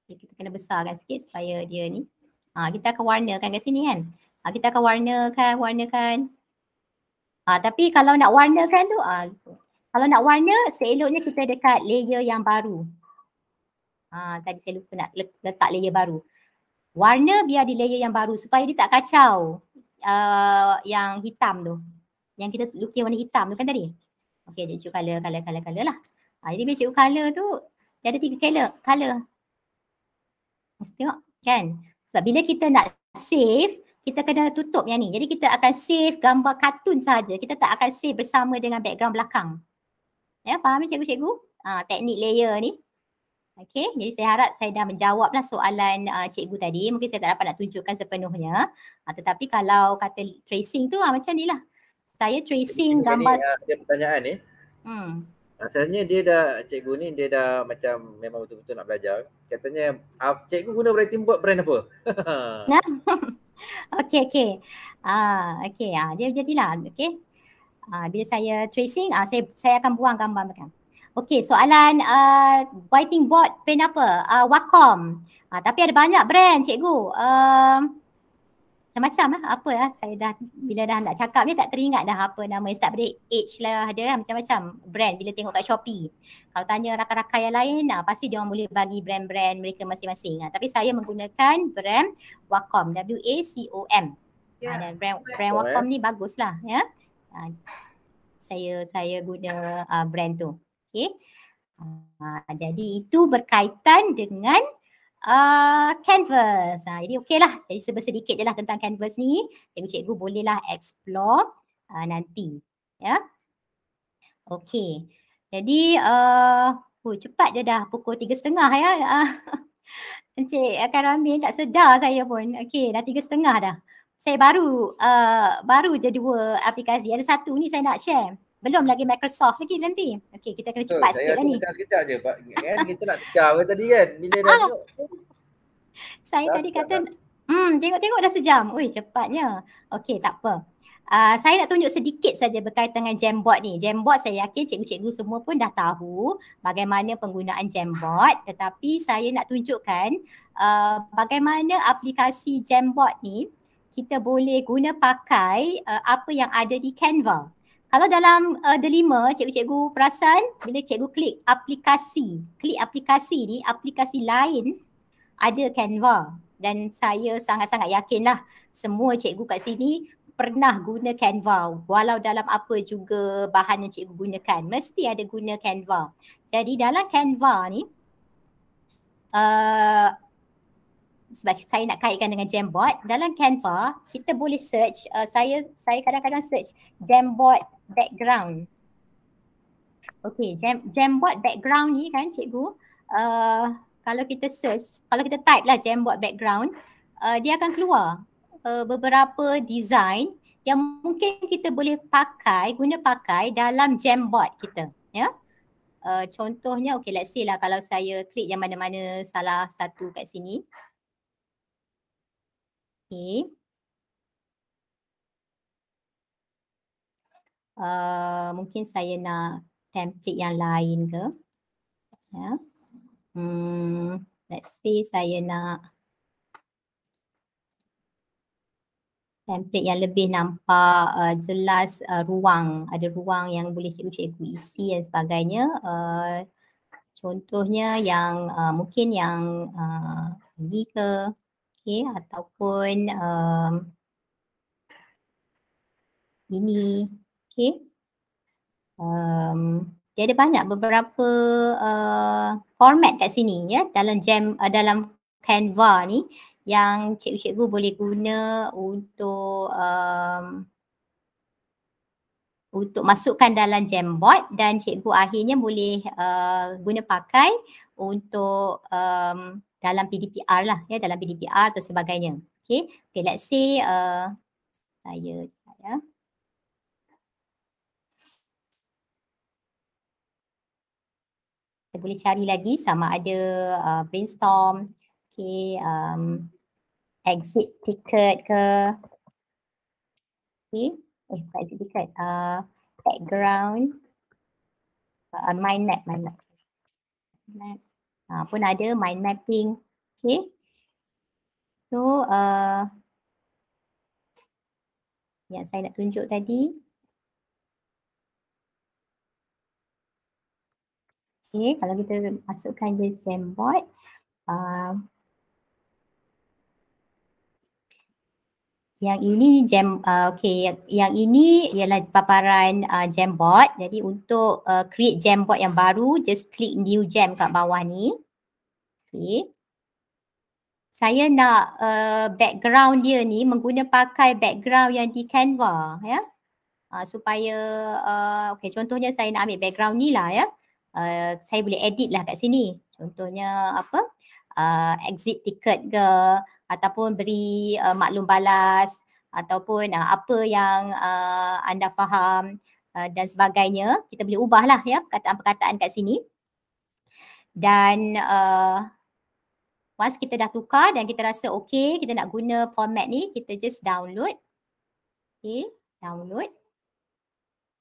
Okay, kita kena besarkan sikit supaya dia ni. Ha, kita akan warnakan kat sini kan. Ha, kita akan warnakan, warnakan. Ha, tapi kalau nak warnakan tu, ha, kalau nak warna, seeloknya kita dekat layer yang baru. Ha, tadi saya lupa nak letak layer baru warna biar di layer yang baru supaya dia tak kacau uh, yang hitam tu. Yang kita lukis warna hitam tu kan tadi. Okey, dia cukup color, color, color, color lah. Ha, jadi bila cikgu color tu, dia ada tiga color. color. Mesti tengok kan. Sebab bila kita nak save, kita kena tutup yang ni. Jadi kita akan save gambar kartun saja. Kita tak akan save bersama dengan background belakang. Ya, faham ni cikgu-cikgu? Ha, teknik layer ni. Okey, jadi saya harap saya dah menjawablah soalan uh, cikgu tadi. Mungkin saya tak dapat nak tunjukkan sepenuhnya. Uh, tetapi kalau kata tracing tu uh, macam ni lah. Saya tracing cikgu gambar. Ini, uh, ah, dia pertanyaan ni. Eh? Hmm. Asalnya dia dah, cikgu ni dia dah macam memang betul-betul nak belajar. Katanya, uh, cikgu guna writing board brand apa? <laughs> nah. <laughs> okey, okey. uh, okey. Uh, dia jadilah. Okey. Uh, bila saya tracing, uh, saya, saya akan buang gambar. Okey. Okey, soalan uh, whiting board pen apa? Uh, Wacom. Uh, tapi ada banyak brand, cikgu. Uh, macam-macam lah. Apa lah. Saya dah, bila dah nak cakap ni tak teringat dah apa nama. Start dari age lah. Ada lah macam-macam brand bila tengok kat Shopee. Kalau tanya rakan-rakan yang lain, nah, pasti dia orang boleh bagi brand-brand mereka masing-masing. Nah, tapi saya menggunakan brand Wacom. W-A-C-O-M. Yeah. Ya, dan brand, brand Wacom ni bagus lah. Ya? Yeah? Uh, saya saya guna uh, brand tu. Okey. Ah, jadi itu berkaitan dengan uh, canvas. Ha, jadi okeylah. Jadi sedikit je lah tentang canvas ni. Cikgu, cikgu bolehlah explore uh, nanti. Ya. Yeah. Okey. Jadi uh, oh, cepat je dah pukul tiga setengah ya. Uh, <laughs> Encik Karamin tak sedar saya pun. Okey dah tiga setengah dah. Saya baru uh, baru je dua aplikasi. Ada satu ni saya nak share. Belum lagi Microsoft lagi nanti. Okey, kita kena cepat so, sikit lah ni. Saya sekejap je. Kan? kita nak sejam tadi kan? Bila ah. dah tengok. Saya tadi kata, kan? hmm, tengok-tengok dah sejam. Wih, cepatnya. Okey, tak apa. Uh, saya nak tunjuk sedikit saja berkaitan dengan Jambot ni. Jambot saya yakin cikgu-cikgu semua pun dah tahu bagaimana penggunaan Jambot tetapi saya nak tunjukkan uh, bagaimana aplikasi Jambot ni kita boleh guna pakai uh, apa yang ada di Canva. Kalau dalam uh, delima, cikgu-cikgu perasan bila cikgu klik aplikasi, klik aplikasi ni, aplikasi lain ada Canva dan saya sangat-sangat yakinlah semua cikgu kat sini pernah guna Canva walau dalam apa juga bahan yang cikgu gunakan mesti ada guna Canva. Jadi dalam Canva ni uh, sebab saya nak kaitkan dengan Jamboard dalam Canva kita boleh search uh, saya saya kadang-kadang search Jamboard background. Okay Jam, Jamboard background ni kan cikgu uh, kalau kita search, kalau kita type lah Jamboard background uh, dia akan keluar uh, beberapa design yang mungkin kita boleh pakai, guna pakai dalam Jamboard kita. Ya. Yeah? Uh, contohnya okay let's say lah kalau saya klik yang mana-mana salah satu kat sini A. Uh, mungkin saya nak template yang lain ke. Ya. Yeah. Hmm, let's see. saya nak template yang lebih nampak uh, jelas uh, ruang. Ada ruang yang boleh cikgu-cikgu isi dan sebagainya. Uh, contohnya yang uh, mungkin yang uh, ini ke okey ataupun um, ini okey um, dia ada banyak beberapa uh, format kat sini ya dalam jam uh, dalam Canva ni yang cikgu-cikgu boleh guna untuk um, untuk masukkan dalam Jamboard dan cikgu akhirnya boleh uh, guna pakai untuk um, dalam PDPR lah ya dalam PDPR atau sebagainya. Okay, okay let's say uh, saya ya. Kita boleh cari lagi sama ada uh, brainstorm, okay, um, exit ticket ke, okay, eh bukan exit ticket, uh, background, uh, mind map, mind map. Mind map ha, pun ada mind mapping. Okay. So uh, yang saya nak tunjuk tadi. Okay, kalau kita masukkan dia sandbox. Uh, Yang ini jam uh, okey yang, yang ini ialah paparan uh, bot. Jadi untuk uh, create bot yang baru just click new jam kat bawah ni. Okey. Saya nak uh, background dia ni menggunakan pakai background yang di Canva ya. Uh, supaya uh, okey contohnya saya nak ambil background ni lah ya. Uh, saya boleh edit lah kat sini. Contohnya apa? Uh, exit ticket ke ataupun beri uh, maklum balas ataupun uh, apa yang uh, anda faham uh, dan sebagainya kita boleh ubahlah ya perkataan-perkataan kat sini dan uh, once kita dah tukar dan kita rasa okey kita nak guna format ni kita just download okey download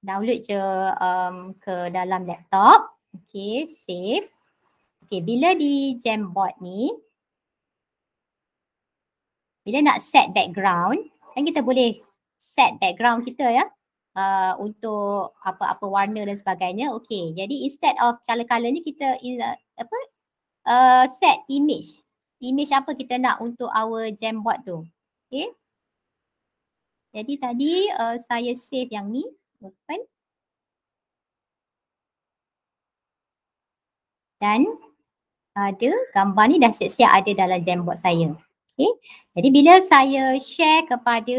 download je um, ke dalam laptop okey save okey bila di jamboard ni bila nak set background kan kita boleh set background kita ya uh, untuk apa-apa warna dan sebagainya okey jadi instead of color-color ni kita is, uh, apa uh, set image image apa kita nak untuk our jamboard tu okey jadi tadi uh, saya save yang ni open dan ada gambar ni dah siap-siap ada dalam jamboard saya Okay. Jadi bila saya share kepada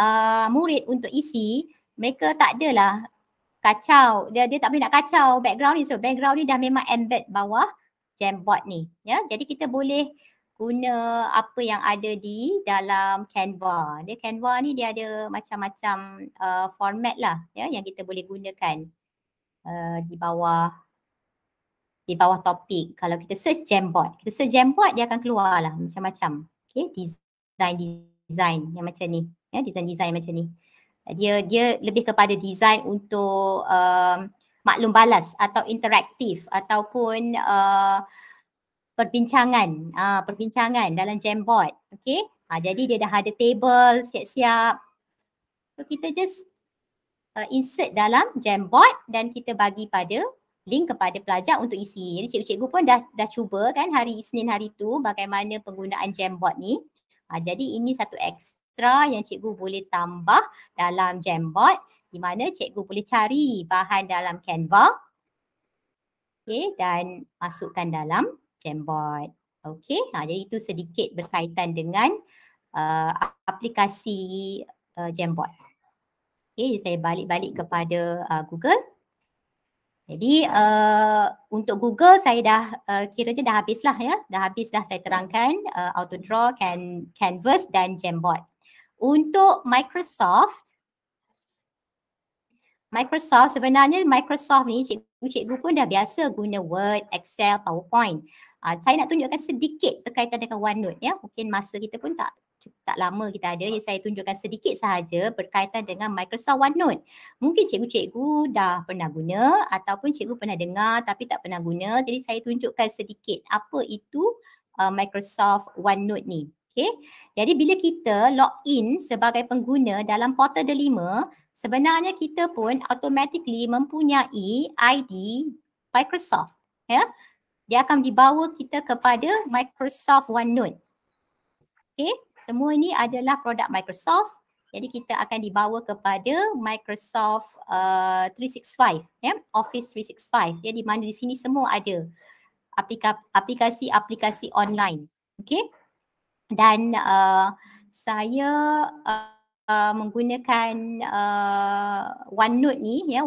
uh, murid untuk isi, mereka tak adalah kacau. Dia, dia tak boleh nak kacau background ni. So background ni dah memang embed bawah Jamboard ni. Ya. Jadi kita boleh guna apa yang ada di dalam Canva. Dia Canva ni dia ada macam-macam uh, format lah ya yang kita boleh gunakan uh, di bawah di bawah topik. Kalau kita search Jamboard, kita search Jamboard dia akan keluar lah macam-macam okay design design yang macam ni ya yeah, design design macam ni dia dia lebih kepada design untuk um, maklum balas atau interaktif ataupun uh, perbincangan uh, perbincangan dalam jamboard Okay. ha, jadi dia dah ada table siap-siap so kita just uh, insert dalam jamboard dan kita bagi pada link kepada pelajar untuk isi. Jadi cikgu-cikgu pun dah dah cuba kan hari Isnin hari tu bagaimana penggunaan Jamboard ni. Ha, jadi ini satu extra yang cikgu boleh tambah dalam Jamboard di mana cikgu boleh cari bahan dalam Canva. Okay dan masukkan dalam Jamboard. Okay ha, jadi itu sedikit berkaitan dengan uh, aplikasi uh, Jamboard. Okay saya balik-balik kepada uh, Google. Jadi uh, untuk Google saya dah uh, eh, kira je dah habis lah ya. Dah habis dah saya terangkan uh, eh, AutoDraw, Can Canvas dan Jamboard. Untuk Microsoft, Microsoft sebenarnya Microsoft ni cikgu-cikgu pun dah biasa guna Word, Excel, PowerPoint. Uh, saya nak tunjukkan sedikit berkaitan dengan OneNote ya. Mungkin masa kita pun tak tak lama kita ada yang saya tunjukkan sedikit sahaja berkaitan dengan Microsoft OneNote. Mungkin cikgu-cikgu dah pernah guna ataupun cikgu pernah dengar tapi tak pernah guna. Jadi saya tunjukkan sedikit apa itu uh, Microsoft OneNote ni. Okay. Jadi bila kita log in sebagai pengguna dalam portal delima, sebenarnya kita pun automatically mempunyai ID Microsoft. Ya. Yeah. Dia akan dibawa kita kepada Microsoft OneNote. Okay. Semua ini adalah produk Microsoft. Jadi kita akan dibawa kepada Microsoft uh, 365, yeah? Office 365. Ya, di mana di sini semua ada aplikasi-aplikasi online. Okay. Dan uh, saya uh, uh, menggunakan uh, OneNote ni, ya. Yeah?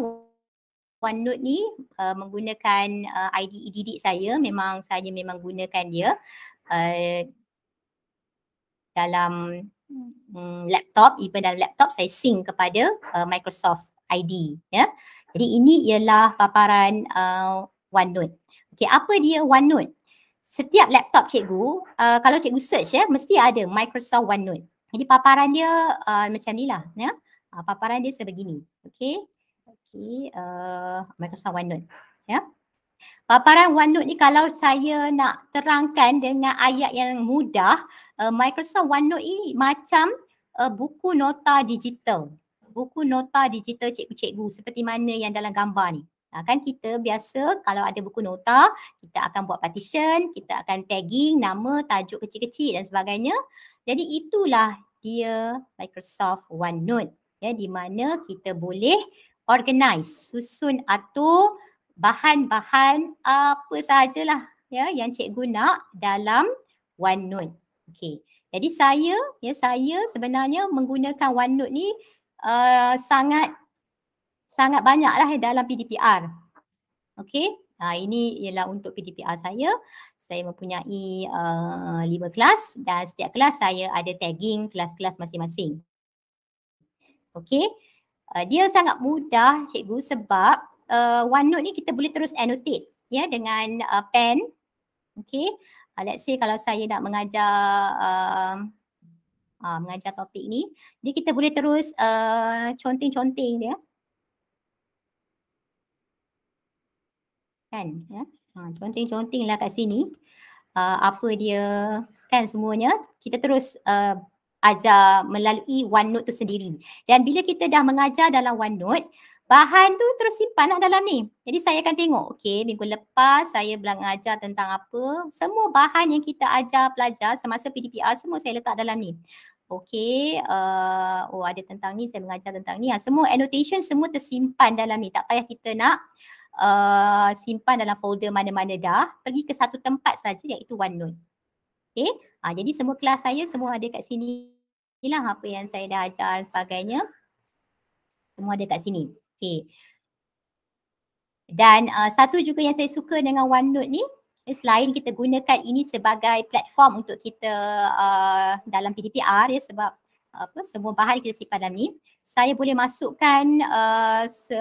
OneNote ni uh, menggunakan uh, ID didik saya. Memang saya memang gunakan dia. Uh, dalam um, laptop even dalam laptop saya sync kepada uh, Microsoft ID ya jadi ini ialah paparan uh, OneNote okey apa dia OneNote setiap laptop cikgu uh, kalau cikgu search ya mesti ada Microsoft OneNote jadi paparan dia uh, macam ni lah ya uh, paparan dia sebegini okey okay, uh, Microsoft OneNote ya yeah. Paparan OneNote ni kalau saya nak terangkan dengan ayat yang mudah, uh, Microsoft OneNote ini macam uh, buku nota digital. Buku nota digital cikgu-cikgu seperti mana yang dalam gambar ni. Ha, kan kita biasa kalau ada buku nota, kita akan buat partition, kita akan tagging nama, tajuk kecil-kecil dan sebagainya. Jadi itulah dia Microsoft OneNote. Ya, di mana kita boleh organize, susun atau bahan-bahan apa sajalah ya yang cikgu nak dalam OneNote. Okey. Jadi saya ya saya sebenarnya menggunakan OneNote ni uh, sangat sangat banyaklah ya, dalam PDPR. Okey. Ha, ini ialah untuk PDPR saya. Saya mempunyai eh, lima uh, kelas dan setiap kelas saya ada tagging kelas-kelas masing-masing. Okey. Uh, dia sangat mudah cikgu sebab uh, OneNote ni kita boleh terus annotate ya yeah, dengan uh, pen. Okay. Uh, let's say kalau saya nak mengajar uh, uh, mengajar topik ni, dia kita boleh terus uh, conteng-conteng dia. Kan? Ya. Ha, uh, conteng-conteng lah kat sini. Uh, apa dia kan semuanya kita terus uh, ajar melalui OneNote tu sendiri. Dan bila kita dah mengajar dalam OneNote, bahan tu terus simpanlah dalam ni. Jadi saya akan tengok, okey minggu lepas saya belang ajar tentang apa. Semua bahan yang kita ajar pelajar semasa PDPR semua saya letak dalam ni. Okey, uh, oh ada tentang ni, saya mengajar tentang ni. Ha, semua annotation semua tersimpan dalam ni. Tak payah kita nak uh, simpan dalam folder mana-mana dah. Pergi ke satu tempat saja iaitu OneNote. Okey, ha, jadi semua kelas saya semua ada kat sini. Inilah apa yang saya dah ajar dan sebagainya. Semua ada kat sini. Okay. Dan uh, satu juga yang saya suka dengan OneNote ni selain kita gunakan ini sebagai platform untuk kita uh, dalam PDPR ya sebab apa semua bahan kita simpan dalam ni saya boleh masukkan uh, se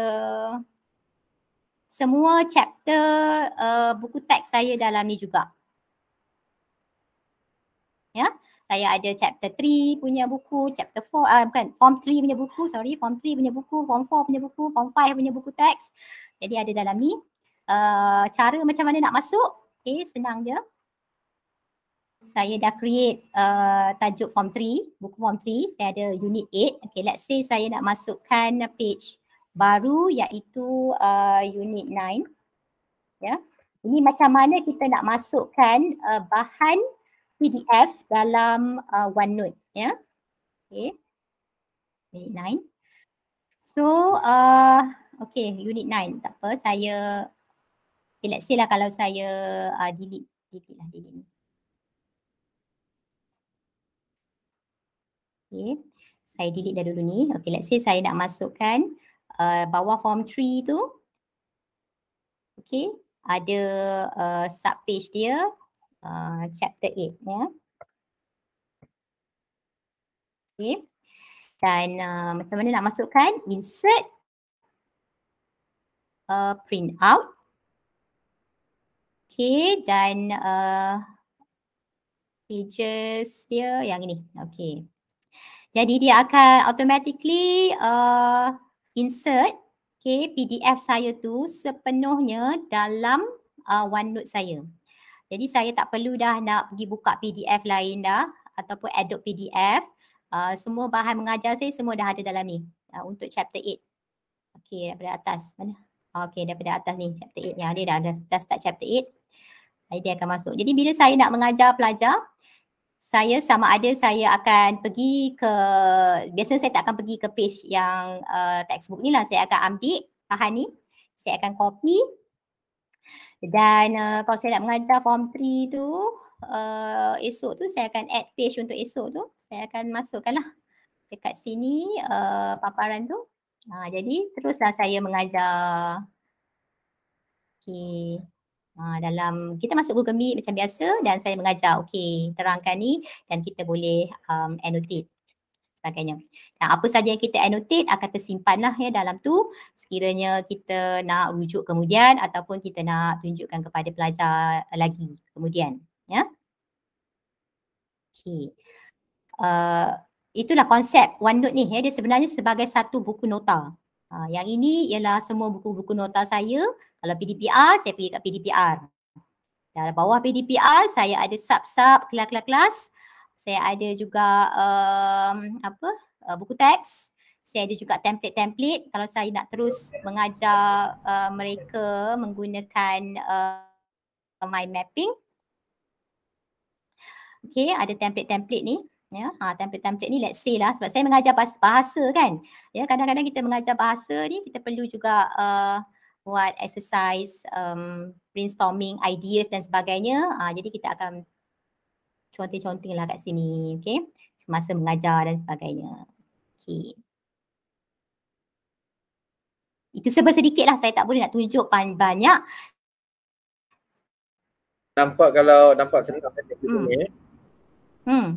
semua chapter uh, buku teks saya dalam ni juga. Ya. Yeah? saya ada chapter 3 punya buku, chapter 4 uh, ah, bukan form 3 punya buku, sorry, form 3 punya buku, form 4 punya buku, form 5 punya buku teks. Jadi ada dalam ni. Uh, cara macam mana nak masuk? Okay, senang je. Saya dah create uh, tajuk form 3, buku form 3. Saya ada unit 8. Okay, let's say saya nak masukkan page baru iaitu uh, unit 9. Ya. Yeah. Ini macam mana kita nak masukkan uh, bahan PDF dalam uh, OneNote ya. Yeah? Okay. Unit 9. So uh, okay unit nine. tak apa saya okay, let's say lah kalau saya uh, delete delete lah delete ni. Okay. Saya delete dah dulu ni. Okay let's say saya nak masukkan uh, bawah form three tu. Okay ada uh, sub page dia uh, chapter 8 ya. Okay. Dan uh, macam mana nak masukkan? Insert. Uh, print out. Okay dan uh, pages dia yang ini. Okay. Jadi dia akan automatically uh, insert okay, PDF saya tu sepenuhnya dalam uh, OneNote saya. Jadi saya tak perlu dah nak pergi buka PDF lain dah ataupun Adobe PDF. Uh, ah, semua bahan mengajar saya semua dah ada dalam ni uh, untuk chapter 8. Okey daripada atas. Mana? Ah, okey daripada atas ni chapter 8 yang ada dah, dah, start chapter 8. Jadi dia akan masuk. Jadi bila saya nak mengajar pelajar saya sama ada saya akan pergi ke biasanya saya tak akan pergi ke page yang uh, textbook ni lah saya akan ambil bahan ni saya akan copy dan uh, kalau saya nak menghantar form 3 tu uh, esok tu saya akan add page untuk esok tu. Saya akan masukkan lah dekat sini uh, paparan tu. Ha, jadi teruslah saya mengajar. Okay. Ha, dalam kita masuk Google Meet macam biasa dan saya mengajar. Okay terangkan ni dan kita boleh um, annotate sebagainya. Dan apa saja yang kita annotate akan tersimpanlah ya dalam tu sekiranya kita nak rujuk kemudian ataupun kita nak tunjukkan kepada pelajar lagi kemudian ya. Okey. Uh, itulah konsep OneNote ni ya dia sebenarnya sebagai satu buku nota. Uh, yang ini ialah semua buku-buku nota saya kalau PDPR saya pergi kat PDPR. Dan bawah PDPR saya ada sub-sub kelas-kelas saya ada juga um, apa uh, buku teks saya ada juga template-template kalau saya nak terus mengajar uh, mereka menggunakan uh, mind mapping okay? ada template-template ni ya ha template-template ni let's say lah sebab saya mengajar bahasa kan ya kadang-kadang kita mengajar bahasa ni kita perlu juga uh, buat exercise um, brainstorming ideas dan sebagainya uh, jadi kita akan conteng-conteng lah kat sini okay semasa mengajar dan sebagainya okay itu sebab sedikit lah saya tak boleh nak tunjuk banyak nampak kalau nampak saya nak tunjuk hmm. hmm.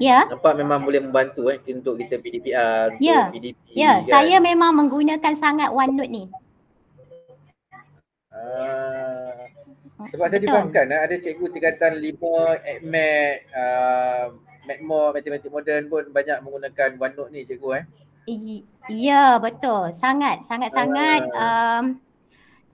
Ya. Yeah. Nampak memang boleh membantu eh untuk kita PDPR yeah. untuk PDP. Ya, yeah. Kan. saya memang menggunakan sangat OneNote ni. Ah. Sebab saya difahamkan eh, ada cikgu tingkatan 5 admat uh, Matmore, matematik moden pun banyak menggunakan OneNote ni cikgu eh. Ya betul. Sangat, sangat-sangat ah. um,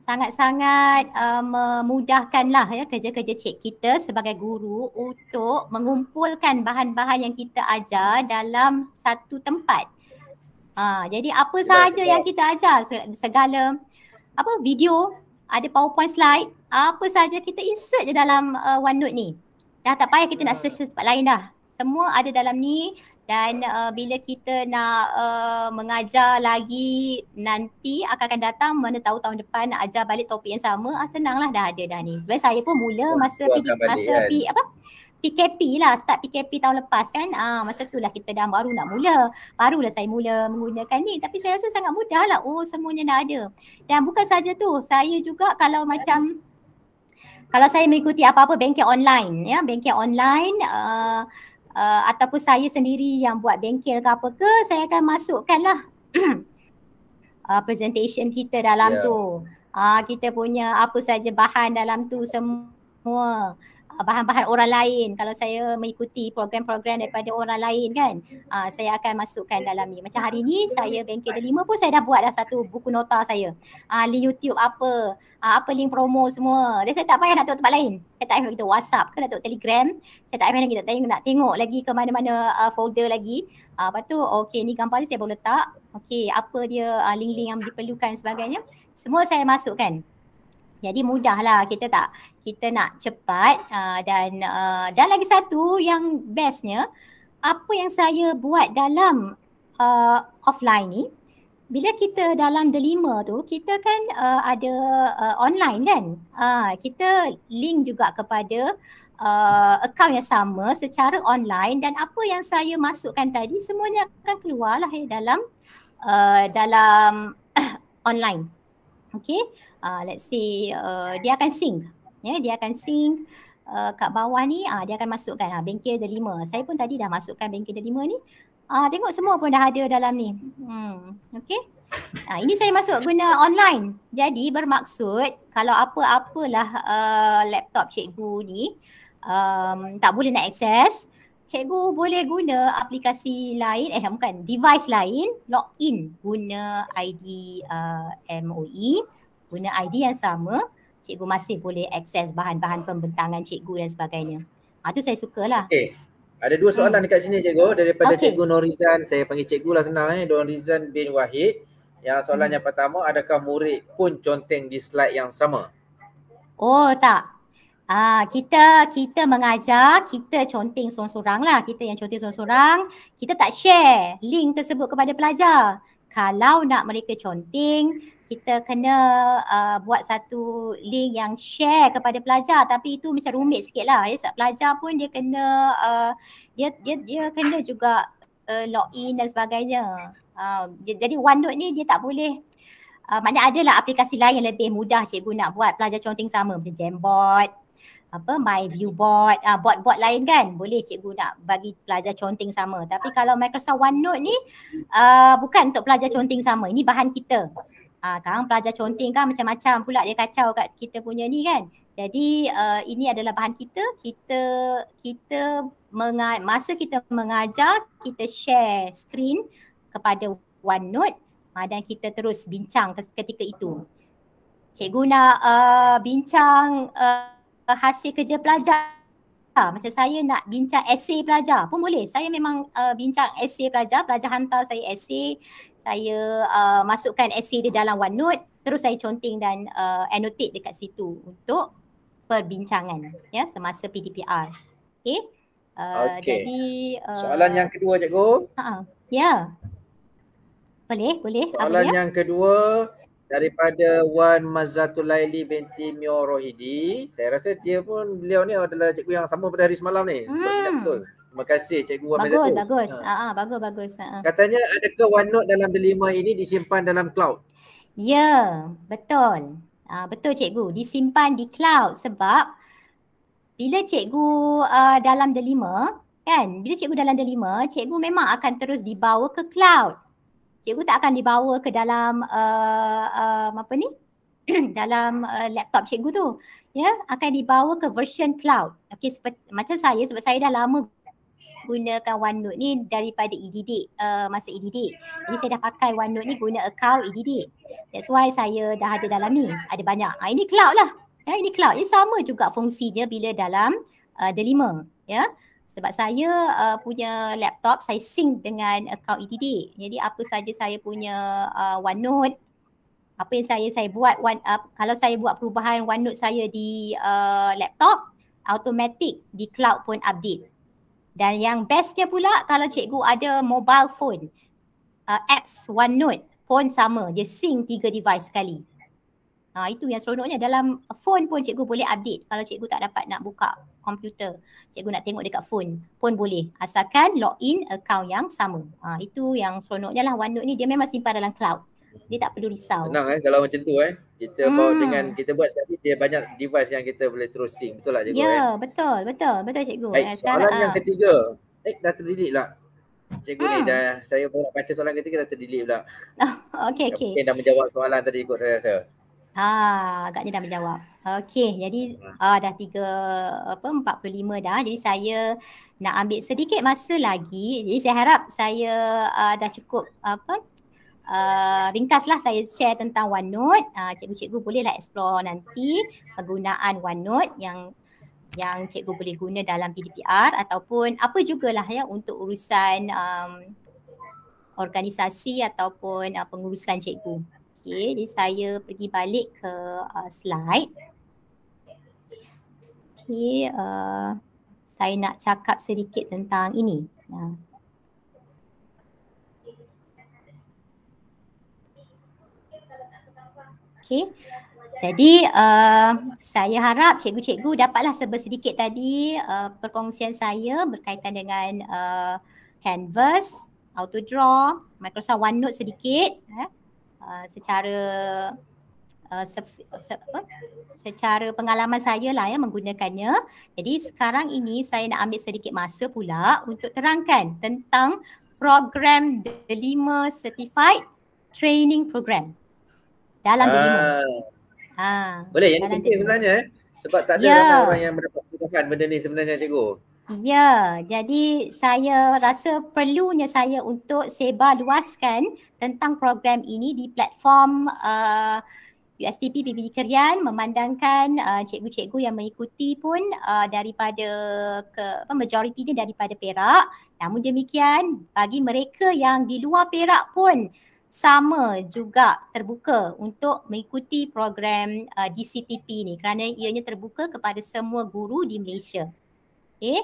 sangat-sangat uh, uh, memudahkanlah ya kerja-kerja cik kita sebagai guru untuk mengumpulkan bahan-bahan yang kita ajar dalam satu tempat. Uh, jadi apa sahaja yang kita ajar segala apa video ada powerpoint slide apa saja kita insert je dalam uh, OneNote ni. Dah tak payah kita nak search tempat lain dah. Semua ada dalam ni dan uh, bila kita nak uh, mengajar lagi nanti akan akan datang mana tahu tahun depan nak ajar balik topik yang sama ah senanglah dah ada dah ni. Sebab saya pun mula oh, masa oh, PD, masa kan? P, apa PKP lah start PKP tahun lepas kan ah masa tu lah kita dah baru nak mula barulah saya mula menggunakan ni tapi saya rasa sangat mudah lah oh semuanya dah ada dan bukan saja tu saya juga kalau macam kalau saya mengikuti apa-apa bengkel online ya bengkel online uh, uh, ataupun saya sendiri yang buat bengkel ke apa ke saya akan masukkanlah uh, <clears throat> presentation kita dalam yeah. tu uh, kita punya apa saja bahan dalam tu semua Uh, bahan-bahan orang lain kalau saya mengikuti program-program daripada orang lain kan uh, saya akan masukkan dalam ni macam hari ni saya bengkel delima pun saya dah buat dah satu buku nota saya uh, ah, di YouTube apa uh, apa link promo semua dan saya tak payah nak tengok tempat lain saya tak payah kita WhatsApp ke nak tengok Telegram saya tak payah nak kita tengok nak tengok lagi ke mana-mana uh, folder lagi uh, lepas tu okey ni gambar ni saya boleh letak okey apa dia uh, link-link yang diperlukan sebagainya semua saya masukkan jadi mudahlah kita tak kita nak cepat uh, dan uh, dan lagi satu yang bestnya apa yang saya buat dalam uh, offline ni bila kita dalam delima tu kita kan uh, ada uh, online kan uh, kita link juga kepada uh, account yang sama secara online dan apa yang saya masukkan tadi semuanya akan keluarlah eh, dalam uh, dalam <coughs> online okey uh, let's say uh, dia akan sink ya yeah, dia akan sink uh, kat bawah ni uh, dia akan masukkan uh, bengkel delima saya pun tadi dah masukkan bengkel delima ni uh, tengok semua pun dah ada dalam ni hmm okey Nah, ini saya masuk guna online. Jadi bermaksud kalau apa-apalah uh, laptop cikgu ni um, tak boleh nak akses, cikgu boleh guna aplikasi lain, eh bukan, device lain, log in guna ID uh, MOE guna ID yang sama, cikgu masih boleh akses bahan-bahan pembentangan cikgu dan sebagainya. Ha, tu saya sukalah. Okay. Ada dua hmm. soalan dekat sini cikgu daripada okay. cikgu Norizan. Saya panggil cikgu lah senang eh. Norizan bin Wahid. Yang soalan hmm. yang pertama, adakah murid pun conteng di slide yang sama? Oh tak. Ah kita kita mengajar, kita conteng seorang lah. Kita yang conteng seorang-seorang, kita tak share link tersebut kepada pelajar. Kalau nak mereka conteng, kita kena uh, buat satu link yang share kepada pelajar tapi itu macam rumit sikit lah ya sebab pelajar pun dia kena uh, dia dia dia kena juga uh, log in dan sebagainya uh, jadi OneNote ni dia tak boleh uh, maknanya lah aplikasi lain yang lebih mudah cikgu nak buat pelajar conteng sama macam Jamboard apa my view board uh, board board lain kan boleh cikgu nak bagi pelajar conteng sama tapi kalau Microsoft OneNote ni uh, bukan untuk pelajar conteng sama ini bahan kita Ah, kan pelajar conteng kan macam-macam pula dia kacau kat kita punya ni kan. Jadi uh, ini adalah bahan kita. Kita kita masa kita mengajar kita share screen kepada OneNote ah, dan kita terus bincang ketika itu. Cikgu nak uh, bincang uh, hasil kerja pelajar. Ah, macam saya nak bincang esay pelajar pun boleh. Saya memang uh, bincang esay pelajar. Pelajar hantar saya esay saya uh, masukkan essay dia dalam OneNote terus saya conteng dan uh, annotate dekat situ untuk perbincangan ya semasa PDPR. Okey. Uh, okay. jadi uh, soalan yang kedua cikgu. Ha. Ya. Boleh, boleh. Soalan yang kedua daripada Wan Mazatulaili Laili binti Mio Saya rasa dia pun beliau ni adalah cikgu yang sama pada hari semalam ni. Hmm. Betul. Terima kasih Cikgu Wan Mazatu. Ha. Ah, ah, bagus, bagus. Ha. Ha, ah. ha, bagus, bagus. Ha. Katanya adakah OneNote dalam delima ini disimpan dalam cloud? Ya, betul. Ha, betul Cikgu. Disimpan di cloud sebab bila cikgu uh, dalam delima kan bila cikgu dalam delima cikgu memang akan terus dibawa ke cloud cikgu tak akan dibawa ke dalam uh, uh, apa ni <clears throat> dalam uh, laptop cikgu tu ya yeah? akan dibawa ke version cloud okey macam saya sebab saya dah lama gunakan OneNote ni daripada e uh, masa e Jadi saya dah pakai OneNote ni guna account e That's why saya dah ada dalam ni. Ada banyak. Ha, ini cloud lah. Ya, ini cloud. Ini sama juga fungsinya bila dalam uh, Delima. Ya. Sebab saya uh, punya laptop, saya sync dengan account e Jadi apa saja saya punya uh, OneNote, apa yang saya saya buat one up uh, kalau saya buat perubahan note saya di uh, laptop automatic di cloud pun update dan yang bestnya pula kalau cikgu ada mobile phone, uh, apps OneNote pun sama. Dia sync tiga device sekali. Ha, itu yang seronoknya dalam phone pun cikgu boleh update kalau cikgu tak dapat nak buka komputer. Cikgu nak tengok dekat phone pun boleh asalkan login account yang sama. Ha, itu yang seronoknya lah OneNote ni dia memang simpan dalam cloud dia tak perlu risau. Senang eh kalau macam tu eh. Kita hmm. Ah. bawa dengan kita buat sekali dia banyak device yang kita boleh terusing. Betul tak cikgu? Ya, yeah, eh? betul, betul. Betul cikgu. Baik, eh, soalan sekarang, yang uh. ketiga. Eh dah terdelete lah. Cikgu hmm. ni ah. dah saya pun baca soalan ketiga dah terdelete pula. Oh, okay, okay. Mungkin dah menjawab soalan tadi ikut saya rasa. Ah, agaknya dah menjawab. Okey, jadi ah uh, dah 3 apa 45 dah. Jadi saya nak ambil sedikit masa lagi. Jadi saya harap saya uh, dah cukup apa uh, ringkaslah saya share tentang OneNote. Uh, ah, cikgu-cikgu bolehlah explore nanti penggunaan OneNote yang yang cikgu boleh guna dalam PDPR ataupun apa jugalah ya untuk urusan um, organisasi ataupun uh, pengurusan cikgu. Okay, jadi saya pergi balik ke uh, slide. Okay, uh, saya nak cakap sedikit tentang ini. Uh. Okay. Jadi uh, saya harap cikgu-cikgu dapatlah sedikit tadi uh, perkongsian saya berkaitan dengan uh, canvas, auto draw, Microsoft OneNote sedikit ya. eh, uh, secara uh, se- se- apa? secara pengalaman saya lah ya menggunakannya. Jadi sekarang ini saya nak ambil sedikit masa pula untuk terangkan tentang program The 5 Certified Training Program dalam ah. diri ha. Ah, Boleh yang penting sebenarnya eh? Sebab tak ada ya. orang yang mendapat kebukaan benda ni sebenarnya cikgu Ya, jadi saya rasa perlunya saya untuk sebar luaskan tentang program ini di platform uh, USTP BBD Kerian memandangkan uh, cikgu-cikgu yang mengikuti pun uh, daripada ke apa, majoritinya daripada Perak. Namun demikian bagi mereka yang di luar Perak pun sama juga terbuka untuk mengikuti program uh, DCTP ni kerana ianya terbuka kepada semua guru di Malaysia. Okey.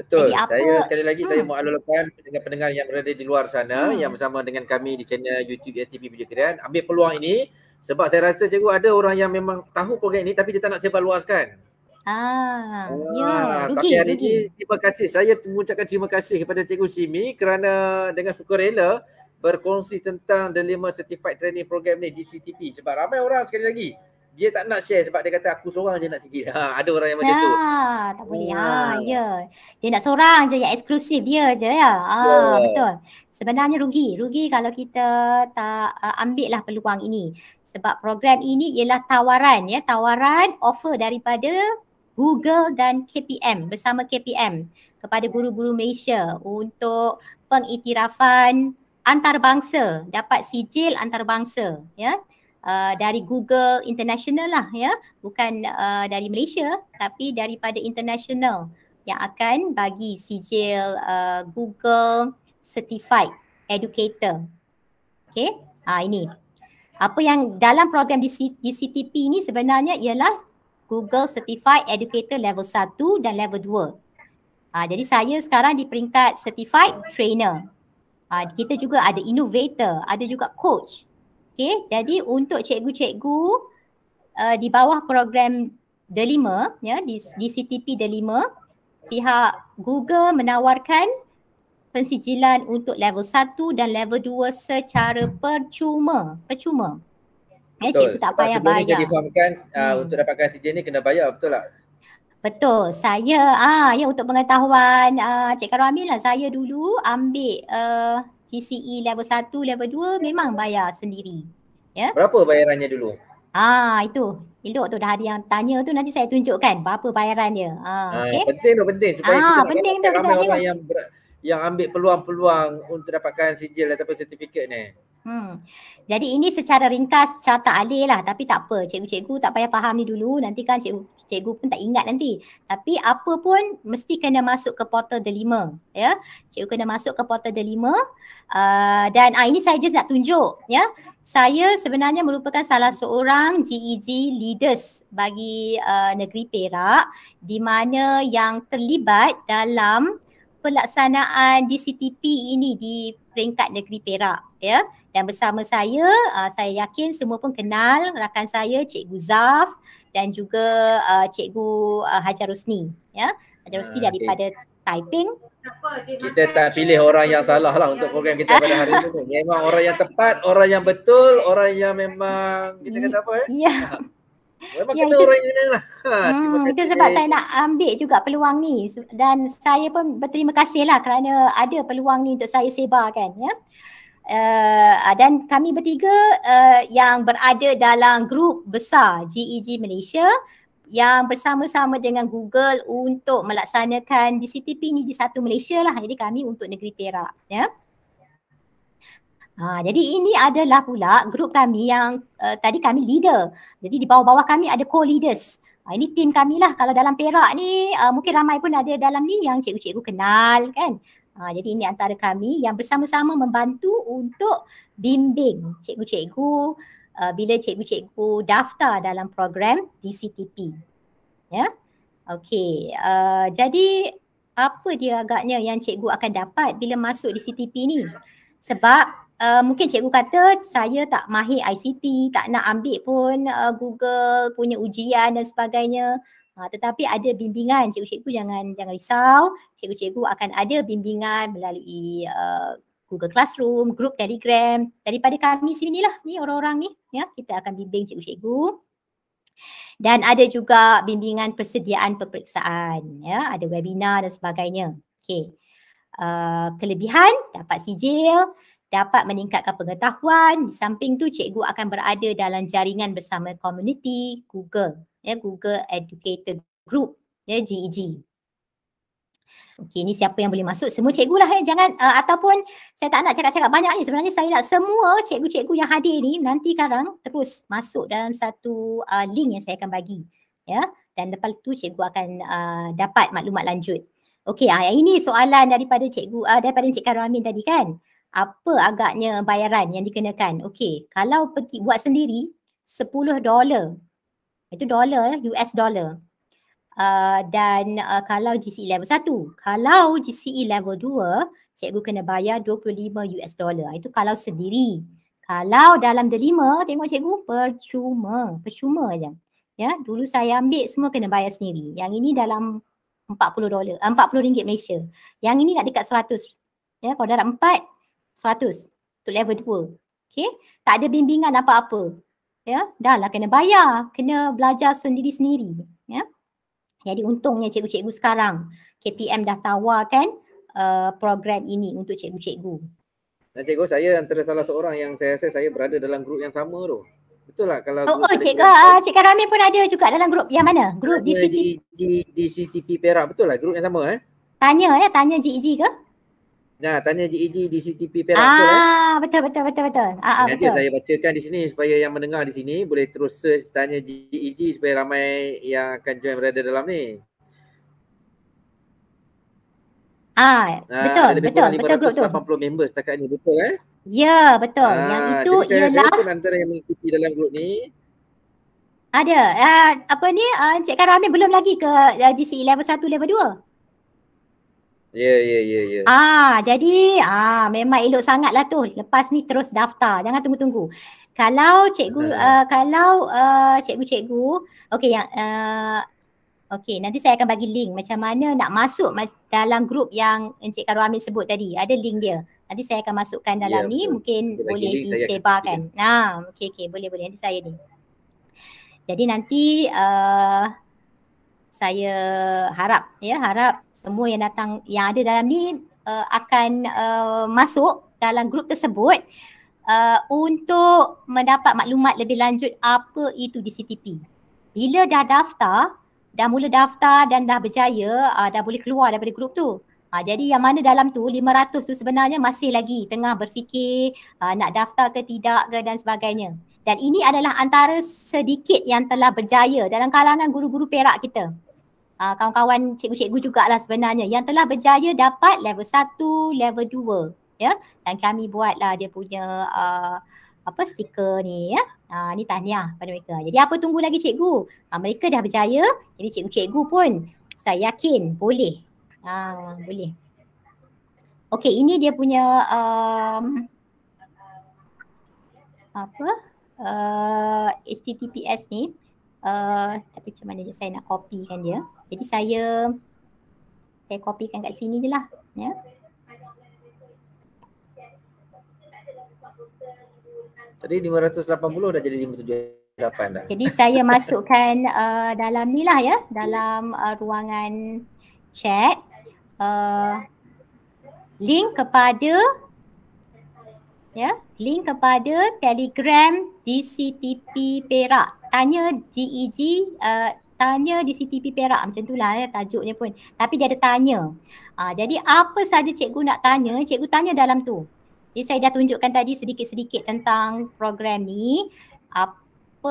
Betul. Jadi saya sekali lagi hmm. saya mau alulukan dengan pendengar yang berada di luar sana hmm. yang bersama dengan kami di channel YouTube STP Video Kerian. Ambil peluang ini sebab saya rasa cikgu ada orang yang memang tahu program ini tapi dia tak nak sebar luaskan. Ah, ah, ya. Tapi hari ini terima kasih. Saya mengucapkan terima kasih kepada Cikgu Simi kerana dengan suka rela berkongsi tentang The Lima Certified Training Program ni GCTP sebab ramai orang sekali lagi dia tak nak share sebab dia kata aku seorang je nak sikit. <laughs> Ha, ada orang yang ya, macam tu. Ya, tak boleh. Ha, ah, ya. Dia nak seorang je yang eksklusif dia je ya. Ha, oh. betul. Sebenarnya rugi. Rugi kalau kita tak uh, ah, ambil lah peluang ini. Sebab program ini ialah tawaran ya, tawaran offer daripada Google dan KPM bersama KPM kepada guru-guru Malaysia untuk pengiktirafan antarabangsa dapat sijil antarabangsa ya uh, dari Google International lah ya bukan uh, dari Malaysia tapi daripada international yang akan bagi sijil uh, Google Certified Educator okey ah uh, ini apa yang dalam program di, C- ni sebenarnya ialah Google Certified Educator level 1 dan level 2 Ha, ah, jadi saya sekarang di peringkat certified trainer uh, kita juga ada innovator, ada juga coach. Okay, jadi untuk cikgu-cikgu uh, di bawah program Delima, ya, di, ya. di CTP Delima, pihak Google menawarkan pensijilan untuk level 1 dan level 2 secara percuma. Percuma. Ya, cikgu tak payah bayar. Sebelum ni saya difahamkan ah, hmm. untuk dapatkan sijil ni kena bayar, betul tak? Lah? Betul. Saya ah ya untuk pengetahuan ah Cik Karami lah saya dulu ambil uh, eh, CCE level 1, level 2 memang bayar sendiri. Ya. Yeah. Berapa bayarannya dulu? Ah itu. Elok tu dah ada yang tanya tu nanti saya tunjukkan berapa bayaran dia. Ah, okay. ah penting tu penting supaya ah, kita penting tu kita orang yang yang ambil peluang-peluang untuk dapatkan sijil atau sertifikat ni. Hmm. Jadi ini secara ringkas carta alih lah tapi tak apa cikgu-cikgu tak payah faham ni dulu nanti kan cikgu cikgu pun tak ingat nanti. Tapi apa pun mesti kena masuk ke portal delima. Ya. Cikgu kena masuk ke portal delima. Uh, dan uh, ini saya just nak tunjuk. Ya. Saya sebenarnya merupakan salah seorang GEG e leaders bagi uh, negeri Perak di mana yang terlibat dalam pelaksanaan DCTP ini di peringkat negeri Perak. Ya. Dan bersama saya, uh, saya yakin semua pun kenal rakan saya Cikgu Zaf dan juga uh, cikgu uh, Hajar Rusni ya Hajar Rusni hmm, okay. daripada Taiping kita tak pilih orang yang salah lah untuk program kita pada hari ini <laughs> memang orang yang tepat orang yang betul orang yang memang kita kata apa eh? ya yeah. <laughs> Memang ya, kena itu, orang ini lah. <laughs> Hmm, itu sebab saya nak ambil juga peluang ni dan saya pun berterima kasih lah kerana ada peluang ni untuk saya sebarkan ya uh, dan kami bertiga uh, yang berada dalam grup besar GEG e Malaysia yang bersama-sama dengan Google untuk melaksanakan DCTP ni di satu Malaysia lah. Jadi kami untuk negeri Perak. Ya. Ha, jadi ini adalah pula grup kami yang uh, tadi kami leader. Jadi di bawah-bawah kami ada co-leaders. Ha, ini tim kami lah. Kalau dalam Perak ni uh, mungkin ramai pun ada dalam ni yang cikgu-cikgu kenal kan. Ha, jadi ini antara kami yang bersama-sama membantu untuk bimbing cikgu-cikgu uh, bila cikgu-cikgu daftar dalam program DCTP. Ya. Okey, uh, jadi apa dia agaknya yang cikgu akan dapat bila masuk DCTP ni? Sebab uh, mungkin cikgu kata saya tak mahir ICT, tak nak ambil pun uh, Google punya ujian dan sebagainya. Ha, tetapi ada bimbingan cikgu-cikgu jangan jangan risau. Cikgu-cikgu akan ada bimbingan melalui uh, Google Classroom, grup Telegram daripada kami sini lah ni orang-orang ni ya kita akan bimbing cikgu-cikgu. Dan ada juga bimbingan persediaan peperiksaan ya ada webinar dan sebagainya. Okey. Uh, kelebihan dapat sijil, dapat meningkatkan pengetahuan. Di samping tu cikgu akan berada dalam jaringan bersama community Google, ya Google Educator Group, ya GEG. E Okey, ni siapa yang boleh masuk? Semua cikgu lah ya. Jangan uh, ataupun saya tak nak cakap-cakap banyak ni. Sebenarnya saya nak semua cikgu-cikgu yang hadir ni nanti sekarang terus masuk dalam satu uh, link yang saya akan bagi. Ya, dan lepas tu cikgu akan uh, dapat maklumat lanjut. Okey, ah, uh, ini soalan daripada cikgu, uh, daripada Encik Karamin tadi kan apa agaknya bayaran yang dikenakan. Okey, kalau pergi buat sendiri sepuluh dolar. Itu dolar eh, US dolar. Uh, ah, dan uh, kalau GCE level 1, kalau GCE level 2, cikgu kena bayar 25 US dollar. Ah, itu kalau sendiri. Kalau dalam derima, tengok cikgu, percuma. Percuma aja. Ya, dulu saya ambil semua kena bayar sendiri. Yang ini dalam 40 dolar, 40 ringgit Malaysia. Yang ini nak dekat 100. Ya, kalau dah nak 100 untuk level 2. Okay. Tak ada bimbingan apa-apa. Ya. Yeah. Dah lah kena bayar. Kena belajar sendiri-sendiri. Ya. Yeah. Jadi untungnya cikgu-cikgu sekarang KPM dah tawarkan uh, program ini untuk cikgu-cikgu. Dan cikgu saya antara salah seorang yang saya rasa saya berada dalam grup yang sama tu. Betul lah kalau Oh, oh cikgu, ah, cikgu Ramil pun ada juga dalam grup yang mana? Grup di, di, di, di CTP Perak. Betul lah grup yang sama eh. Tanya ya, eh? tanya GG ke? Nah, tanya GEG e di CTP Perak ah, tu. Eh. Betul, betul, betul, betul. Ah, ah, betul. Saya bacakan di sini supaya yang mendengar di sini boleh terus search tanya GEG e supaya ramai yang akan join berada dalam ni. Ah, betul, ah, betul, betul, betul, betul, betul. 580 members setakat ni, betul eh? Ya, betul. Ah, yang itu ialah... Saya pun antara yang mengikuti dalam grup ni. Ada. Uh, apa ni, uh, Encik Karamin belum lagi ke uh, ah, GC level 1, level 2? Ya, ya, ya, ya. Ah, jadi ah memang elok sangatlah tu. Lepas ni terus daftar. Jangan tunggu-tunggu. Kalau cikgu uh, kalau uh, cikgu-cikgu, okey yang uh, okey nanti saya akan bagi link macam mana nak masuk dalam grup yang Encik Karu Amir sebut tadi. Ada link dia. Nanti saya akan masukkan dalam ya, ni betul. mungkin Bagi boleh disebarkan. Nah, okey okey boleh boleh nanti saya ni. Jadi nanti uh, saya harap ya harap semua yang datang yang ada dalam ni uh, akan uh, masuk dalam grup tersebut uh, untuk mendapat maklumat lebih lanjut apa itu DCTP. Bila dah daftar, dah mula daftar dan dah berjaya, uh, dah boleh keluar daripada grup tu. Uh, jadi yang mana dalam tu 500 tu sebenarnya masih lagi tengah berfikir uh, nak daftar ke tidak ke dan sebagainya dan ini adalah antara sedikit yang telah berjaya dalam kalangan guru-guru perak kita uh, kawan-kawan cikgu-cikgu jugalah sebenarnya yang telah berjaya dapat level satu, level dua, ya dan kami buatlah dia punya uh, apa stiker ni ya Uh, ni tahniah pada mereka. Jadi apa tunggu lagi cikgu? Uh, mereka dah berjaya, jadi cikgu-cikgu pun saya yakin boleh. Uh, boleh. Okey, ini dia punya um, apa? uh, HTTPS ni uh, tapi macam mana saya nak copy kan dia. Jadi saya saya copy kan kat sini je lah. Ya. Yeah. Tadi 580 dah jadi 578 dah. Jadi saya masukkan uh, dalam ni lah ya. Dalam uh, ruangan chat. Uh, link kepada ya link kepada telegram DCTP Perak tanya GEG uh, e eh, tanya DCTP Perak macam itulah ya eh, tajuknya pun tapi dia ada tanya uh, jadi apa saja cikgu nak tanya cikgu tanya dalam tu jadi saya dah tunjukkan tadi sedikit-sedikit tentang program ni apa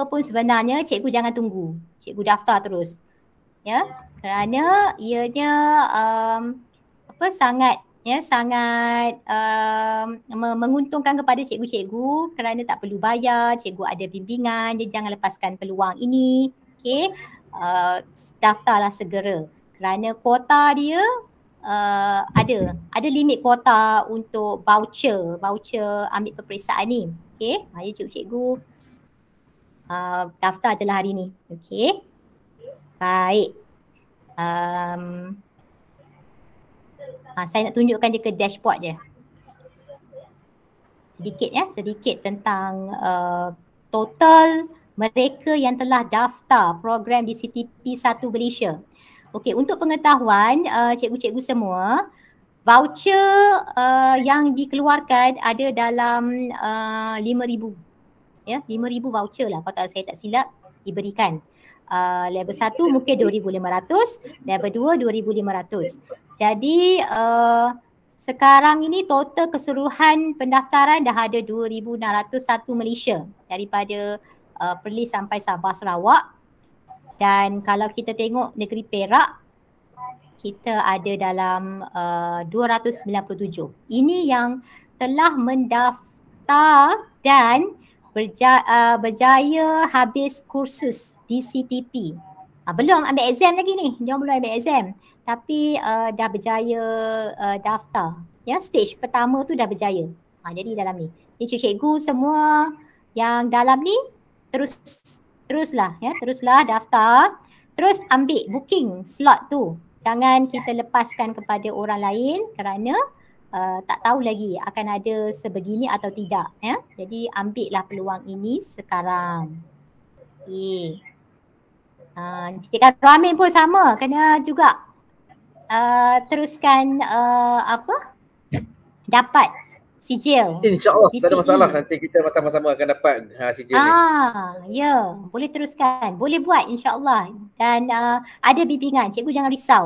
pun sebenarnya cikgu jangan tunggu cikgu daftar terus ya kerana ianya um, apa sangat ya sangat um, menguntungkan kepada cikgu-cikgu kerana tak perlu bayar, cikgu ada bimbingan, jadi jangan lepaskan peluang ini. Okey. Uh, eh, daftarlah segera kerana kuota dia uh, ada ada limit kuota untuk voucher voucher ambil peperiksaan ni okay? mari cikgu-cikgu uh, daftar ajalah hari ni okay? baik um, ha, saya nak tunjukkan dia ke dashboard je. Sedikit ya, sedikit tentang uh, total mereka yang telah daftar program di CTP 1 Malaysia. Okey, untuk pengetahuan uh, cikgu-cikgu semua, voucher uh, yang dikeluarkan ada dalam uh, 5000 ya, 5000 voucher lah kalau saya tak silap diberikan. Ah, level 1 mungkin 2500 level 2 2500 jadi uh, sekarang ini total keseluruhan pendaftaran dah ada 2601 Malaysia daripada uh, Perlis sampai Sabah Sarawak dan kalau kita tengok negeri Perak kita ada dalam uh, 297 ini yang telah mendaftar dan berjaya, uh, berjaya habis kursus DCTP. Uh, ah, belum ambil exam lagi ni. Dia belum ambil exam. Tapi uh, dah berjaya uh, daftar. Ya, stage pertama tu dah berjaya. Ha, jadi dalam ni. Jadi cikgu semua yang dalam ni terus teruslah ya, teruslah daftar. Terus ambil booking slot tu. Jangan kita lepaskan kepada orang lain kerana uh, tak tahu lagi akan ada sebegini atau tidak ya. Jadi ambillah peluang ini sekarang. Okey. Ah uh, Cik Ramin pun sama kena juga uh, teruskan uh, apa? Dapat sijil. Insya-Allah tak ada masalah nanti kita sama-sama akan dapat ha, sijil ah, ni. ya, boleh teruskan. Boleh buat insya-Allah dan uh, ada bimbingan. Cikgu jangan risau.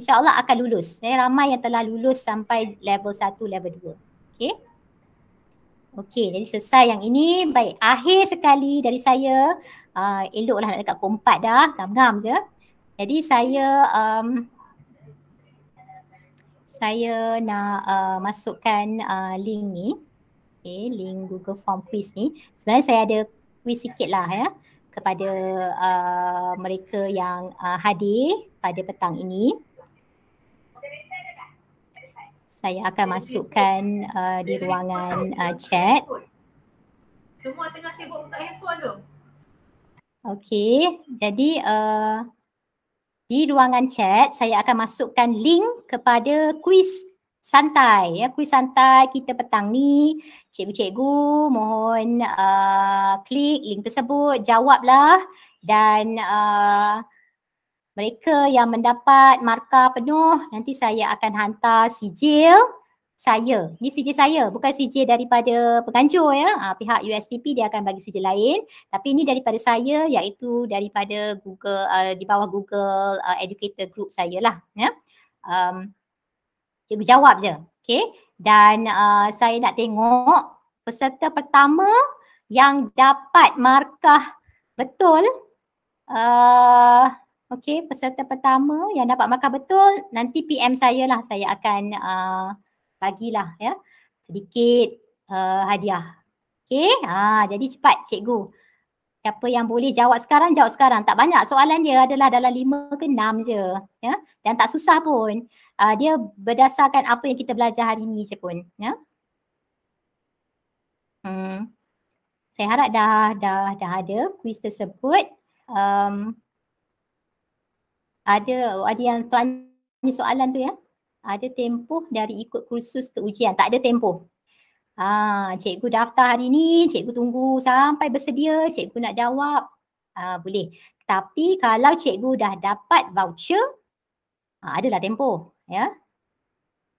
InsyaAllah akan lulus. Saya ramai yang telah lulus sampai level 1, level 2. Okay. Okay, jadi selesai yang ini. Baik, akhir sekali dari saya. Uh, eloklah nak dekat keempat dah. Gam-gam je. Jadi saya um, saya nak uh, masukkan uh, link ni. Okay, link Google Form quiz ni. Sebenarnya saya ada quiz sikit lah ya kepada uh, mereka yang uh, hadir pada petang ini saya akan masukkan uh, di ruangan uh, chat. Semua tengah sibuk buka handphone tu. Okey, jadi uh, di ruangan chat saya akan masukkan link kepada kuis santai ya kuis santai kita petang ni cikgu-cikgu mohon uh, klik link tersebut jawablah dan uh, mereka yang mendapat markah penuh nanti saya akan hantar sijil saya. Ini sijil saya bukan sijil daripada penganjur ya. Ha, pihak USDP dia akan bagi sijil lain tapi ini daripada saya iaitu daripada Google uh, di bawah Google uh, Educator Group saya lah ya. Um, cikgu jawab je. Okay. Dan uh, saya nak tengok peserta pertama yang dapat markah betul uh, Okey, peserta pertama yang dapat markah betul nanti PM saya lah saya akan uh, bagilah ya sedikit uh, hadiah. Okey, ha, jadi cepat cikgu. Siapa yang boleh jawab sekarang, jawab sekarang. Tak banyak soalan dia adalah dalam lima ke enam je. Ya? Dan tak susah pun. Uh, dia berdasarkan apa yang kita belajar hari ni je pun. Ya? Hmm. Saya harap dah dah dah ada kuis tersebut. Um, ada ada yang tanya soalan tu ya. Ada tempoh dari ikut kursus ke ujian. Tak ada tempoh. Ah, cikgu daftar hari ni, cikgu tunggu sampai bersedia, cikgu nak jawab. Ah, boleh. Tapi kalau cikgu dah dapat voucher, ah, adalah tempoh. Ya.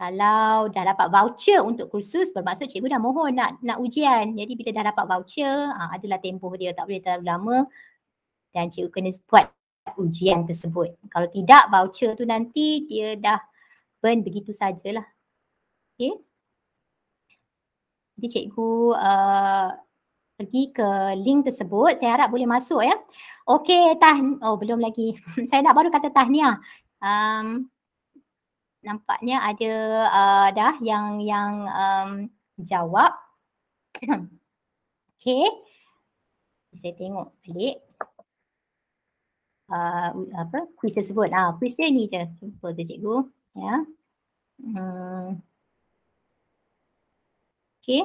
Kalau dah dapat voucher untuk kursus bermaksud cikgu dah mohon nak nak ujian. Jadi bila dah dapat voucher, ah, adalah tempoh dia tak boleh terlalu lama dan cikgu kena buat ujian tersebut. Kalau tidak voucher tu nanti dia dah burn begitu sajalah. Okay. Jadi cikgu uh, pergi ke link tersebut. Saya harap boleh masuk ya. Okay tah oh belum lagi. <laughs> Saya nak baru kata tahniah. Um, nampaknya ada uh, dah yang yang um, jawab. <coughs> okay. Saya tengok balik uh, apa kuis tersebut. Ah, kuis dia ni je simple tu cikgu. Ya. Hmm. Okay.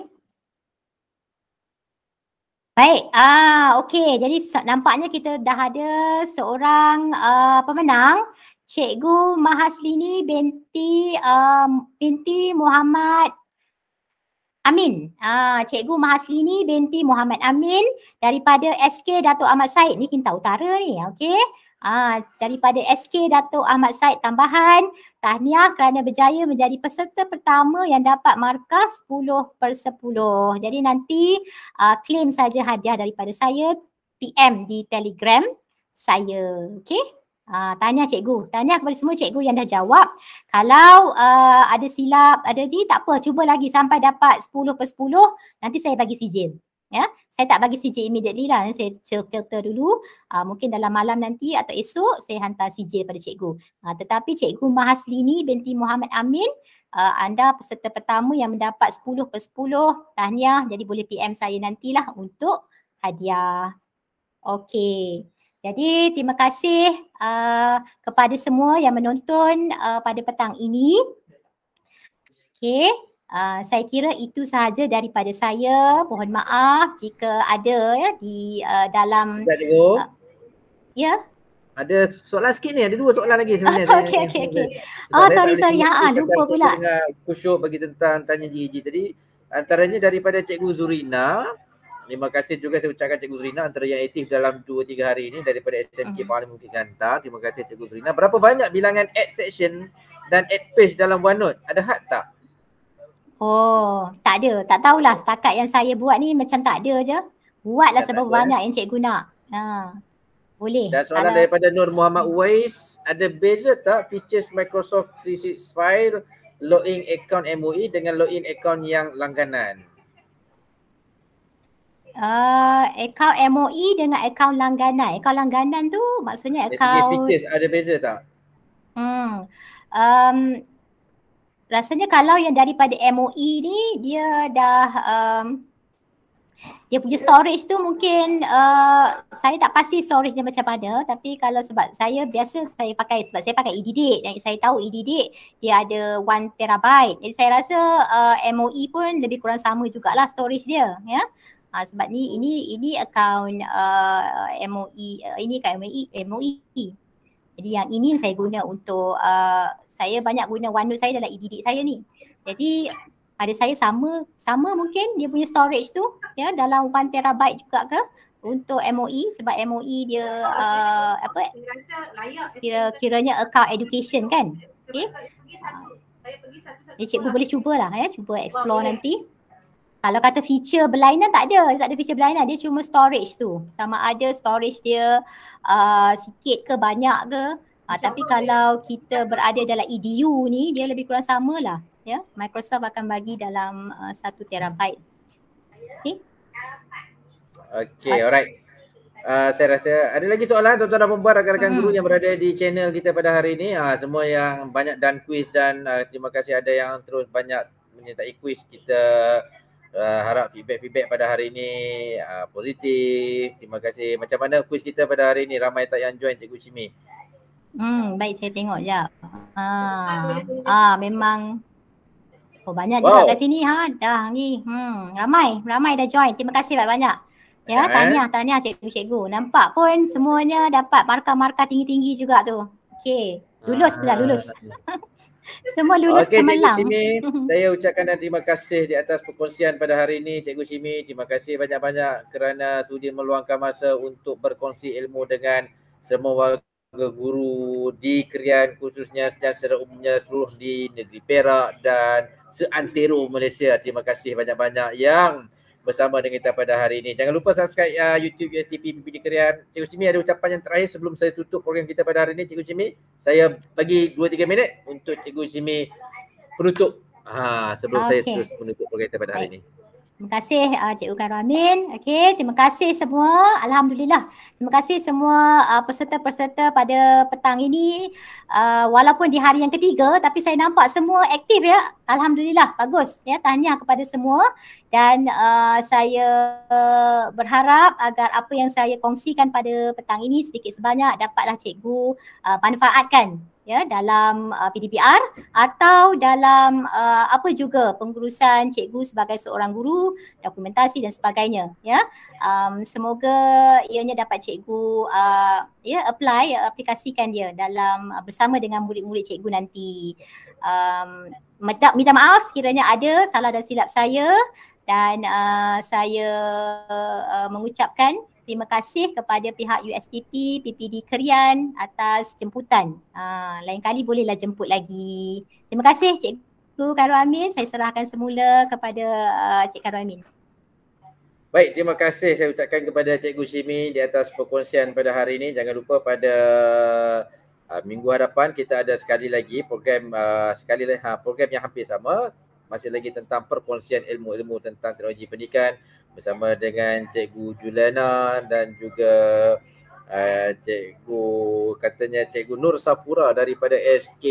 Baik. Ah, okay. Jadi nampaknya kita dah ada seorang uh, pemenang. Cikgu Mahaslini binti um, binti Muhammad Amin. Ah, Cikgu Mahaslini binti Muhammad Amin daripada SK Datuk Ahmad Said ni kintau Utara ni. Okey. Ah, daripada SK Datuk Ahmad Said tambahan tahniah kerana berjaya menjadi peserta pertama yang dapat markah 10 per 10. Jadi nanti ah, claim saja hadiah daripada saya PM di Telegram saya. Okey. Ah, tanya cikgu. Tanya kepada semua cikgu yang dah jawab. Kalau uh, ada silap, ada di tak apa. Cuba lagi sampai dapat 10 per 10. Nanti saya bagi sijil. Ya. Saya tak bagi sijil immediately lah. Saya filter dulu. Uh, mungkin dalam malam nanti atau esok saya hantar sijil pada cikgu. Uh, tetapi cikgu Mahaslini binti Muhammad Amin. Uh, anda peserta pertama yang mendapat 10 per 10 tahniah jadi boleh PM saya nantilah untuk hadiah. Okey. Jadi terima kasih uh, kepada semua yang menonton uh, pada petang ini. Okay, uh, saya kira itu sahaja daripada saya. Mohon maaf jika ada ya di uh, dalam. Uh, ya. Yeah? Ada soalan sikit ni, ada dua soalan lagi sebenarnya. <laughs> Okey, okey, okey. Oh, sorry, sorry. Ha, ah, lupa pula. Kusyuk bagi tentang tanya GG tadi. Antaranya daripada Cikgu Zurina. Terima kasih juga saya ucapkan Cikgu Zrina antara yang aktif dalam 2-3 hari ini daripada SMK uh-huh. Mhm. Parlimen Bukit Gantar. Terima kasih Cikgu Zrina. Berapa banyak bilangan add section dan add page dalam OneNote? Ada hak tak? Oh, tak ada. Tak tahulah setakat yang saya buat ni macam tak ada je. Buatlah tak sebab tak eh? banyak ada. yang cikgu nak. Ha. Boleh. Dan soalan Alam. daripada Nur Muhammad Uwais, ada beza tak features Microsoft 365 login account MOE dengan login account yang langganan? uh, ah, akaun MOE dengan akaun langganan. Akaun langganan tu maksudnya akaun Dari features ada beza tak? Hmm. Um, rasanya kalau yang daripada MOE ni dia dah um, dia punya storage tu mungkin uh, saya tak pasti storage dia macam mana tapi kalau sebab saya biasa saya pakai sebab saya pakai EDDIC dan saya tahu EDDIC dia ada 1 terabyte jadi saya rasa uh, MOE pun lebih kurang sama jugalah storage dia ya yeah? uh, sebab ni ini ini account uh, MOE uh, ini kan MOE MOE jadi yang ini saya guna untuk uh, saya banyak guna OneNote saya dalam e-bidik saya ni jadi pada saya sama sama mungkin dia punya storage tu ya dalam 1 terabyte juga ke untuk MOE sebab MOE dia uh, apa kira kiranya account education kan okey eh? saya pergi satu satu cikgu lah. boleh cubalah ya cuba explore nanti kalau kata feature berlainan tak ada tak ada feature berlainan dia cuma storage tu sama ada storage dia uh, sikit ke banyak ke uh, tapi dia. kalau ya. kita berada dalam EDU ni dia lebih kurang samalah ya yeah? Microsoft akan bagi dalam uh, terabyte Okay, okey alright Uh, saya rasa ada lagi soalan tuan-tuan dan puan-puan rakan-rakan hmm. guru yang berada di channel kita pada hari ini uh, semua yang banyak dan quiz dan uh, terima kasih ada yang terus banyak menyertai quiz kita Eh, harap feedback-feedback pada hari ini uh, positif. Terima kasih. Macam mana quiz kita pada hari ini? Ramai tak yang join Cikgu Cimi? Hmm, baik saya tengok je. Ah, ah memang oh, banyak wow. juga kat sini ha. Dah ni. Hmm, ramai, ramai dah join. Terima kasih banyak-banyak. Ya, eh? tanya tanya cikgu-cikgu. Nampak pun semuanya dapat markah-markah tinggi-tinggi juga tu. Okey, lulus pula, lulus. Ah. <laughs> Semua lulus okay, semalam. Cikgu Cimi, <laughs> saya ucapkan terima kasih di atas perkongsian pada hari ini. Cikgu Cimi, terima kasih banyak-banyak kerana sudi meluangkan masa untuk berkongsi ilmu dengan semua warga guru di Kerian khususnya dan secara umumnya seluruh di negeri Perak dan seantero Malaysia. Terima kasih banyak-banyak yang bersama dengan kita pada hari ini. Jangan lupa subscribe uh, YouTube USDP Pimpin Kerian. Cikgu Cimi ada ucapan yang terakhir sebelum saya tutup program kita pada hari ini. Cikgu Cimi, saya bagi 2-3 minit untuk Cikgu Cimi penutup. Ha, sebelum okay. saya terus menutup program kita pada hari ini. Terima kasih uh, Cikgu Karamin. Okey, terima kasih semua. Alhamdulillah. Terima kasih semua uh, peserta-peserta pada petang ini. Uh, walaupun di hari yang ketiga tapi saya nampak semua aktif ya. Alhamdulillah, bagus. Ya, tahniah kepada semua dan uh, saya uh, berharap agar apa yang saya kongsikan pada petang ini sedikit sebanyak dapatlah cikgu uh, manfaatkan ya dalam uh, PDPR atau dalam uh, apa juga pengurusan cikgu sebagai seorang guru dokumentasi dan sebagainya ya um, semoga ianya dapat cikgu uh, ya apply ya, aplikasikan dia dalam uh, bersama dengan murid-murid cikgu nanti um, minta maaf sekiranya ada salah dan silap saya dan uh, saya uh, mengucapkan terima kasih kepada pihak USTP, PPD Kerian atas jemputan. Uh, lain kali bolehlah jemput lagi. Terima kasih Cikgu Karu Amin. Saya serahkan semula kepada uh, Cik Karu Amin. Baik, terima kasih saya ucapkan kepada Cikgu Jimmy di atas perkongsian pada hari ini. Jangan lupa pada uh, minggu hadapan kita ada sekali lagi program uh, sekali lagi uh, program yang hampir sama masih lagi tentang perkongsian ilmu-ilmu tentang teknologi pendidikan bersama dengan Cikgu Juliana dan juga uh, Cikgu katanya Cikgu Nur Sapura daripada SK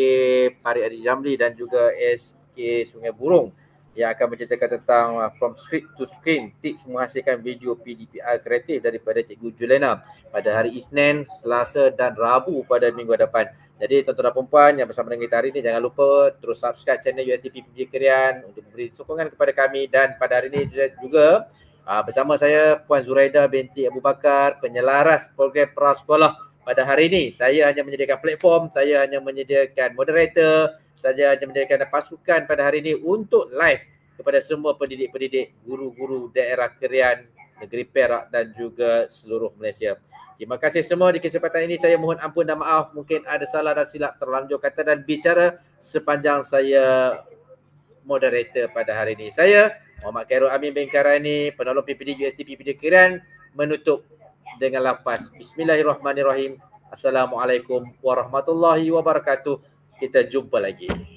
Pari Adi Jamli dan juga SK Sungai Burung yang akan menceritakan tentang uh, from script to screen tips menghasilkan video PDPR kreatif daripada Cikgu Julena pada hari Isnin, Selasa dan Rabu pada minggu depan. Jadi tuan-tuan dan puan-puan yang bersama dengan kita hari ini jangan lupa terus subscribe channel USDP PBJ Kerian untuk memberi sokongan kepada kami dan pada hari ini juga uh, bersama saya Puan Zuraida binti Abu Bakar penyelaras program prasekolah pada hari ini saya hanya menyediakan platform, saya hanya menyediakan moderator saja hanya menjadikan pasukan pada hari ini untuk live kepada semua pendidik-pendidik, guru-guru daerah Kerian, Negeri Perak dan juga seluruh Malaysia. Terima kasih semua di kesempatan ini saya mohon ampun dan maaf mungkin ada salah dan silap terlanjur kata dan bicara sepanjang saya moderator pada hari ini. Saya Muhammad Khairul Amin bin Karani, penolong PPD UST PPD Kerian menutup dengan lafaz Bismillahirrahmanirrahim. Assalamualaikum warahmatullahi wabarakatuh kita jumpa lagi.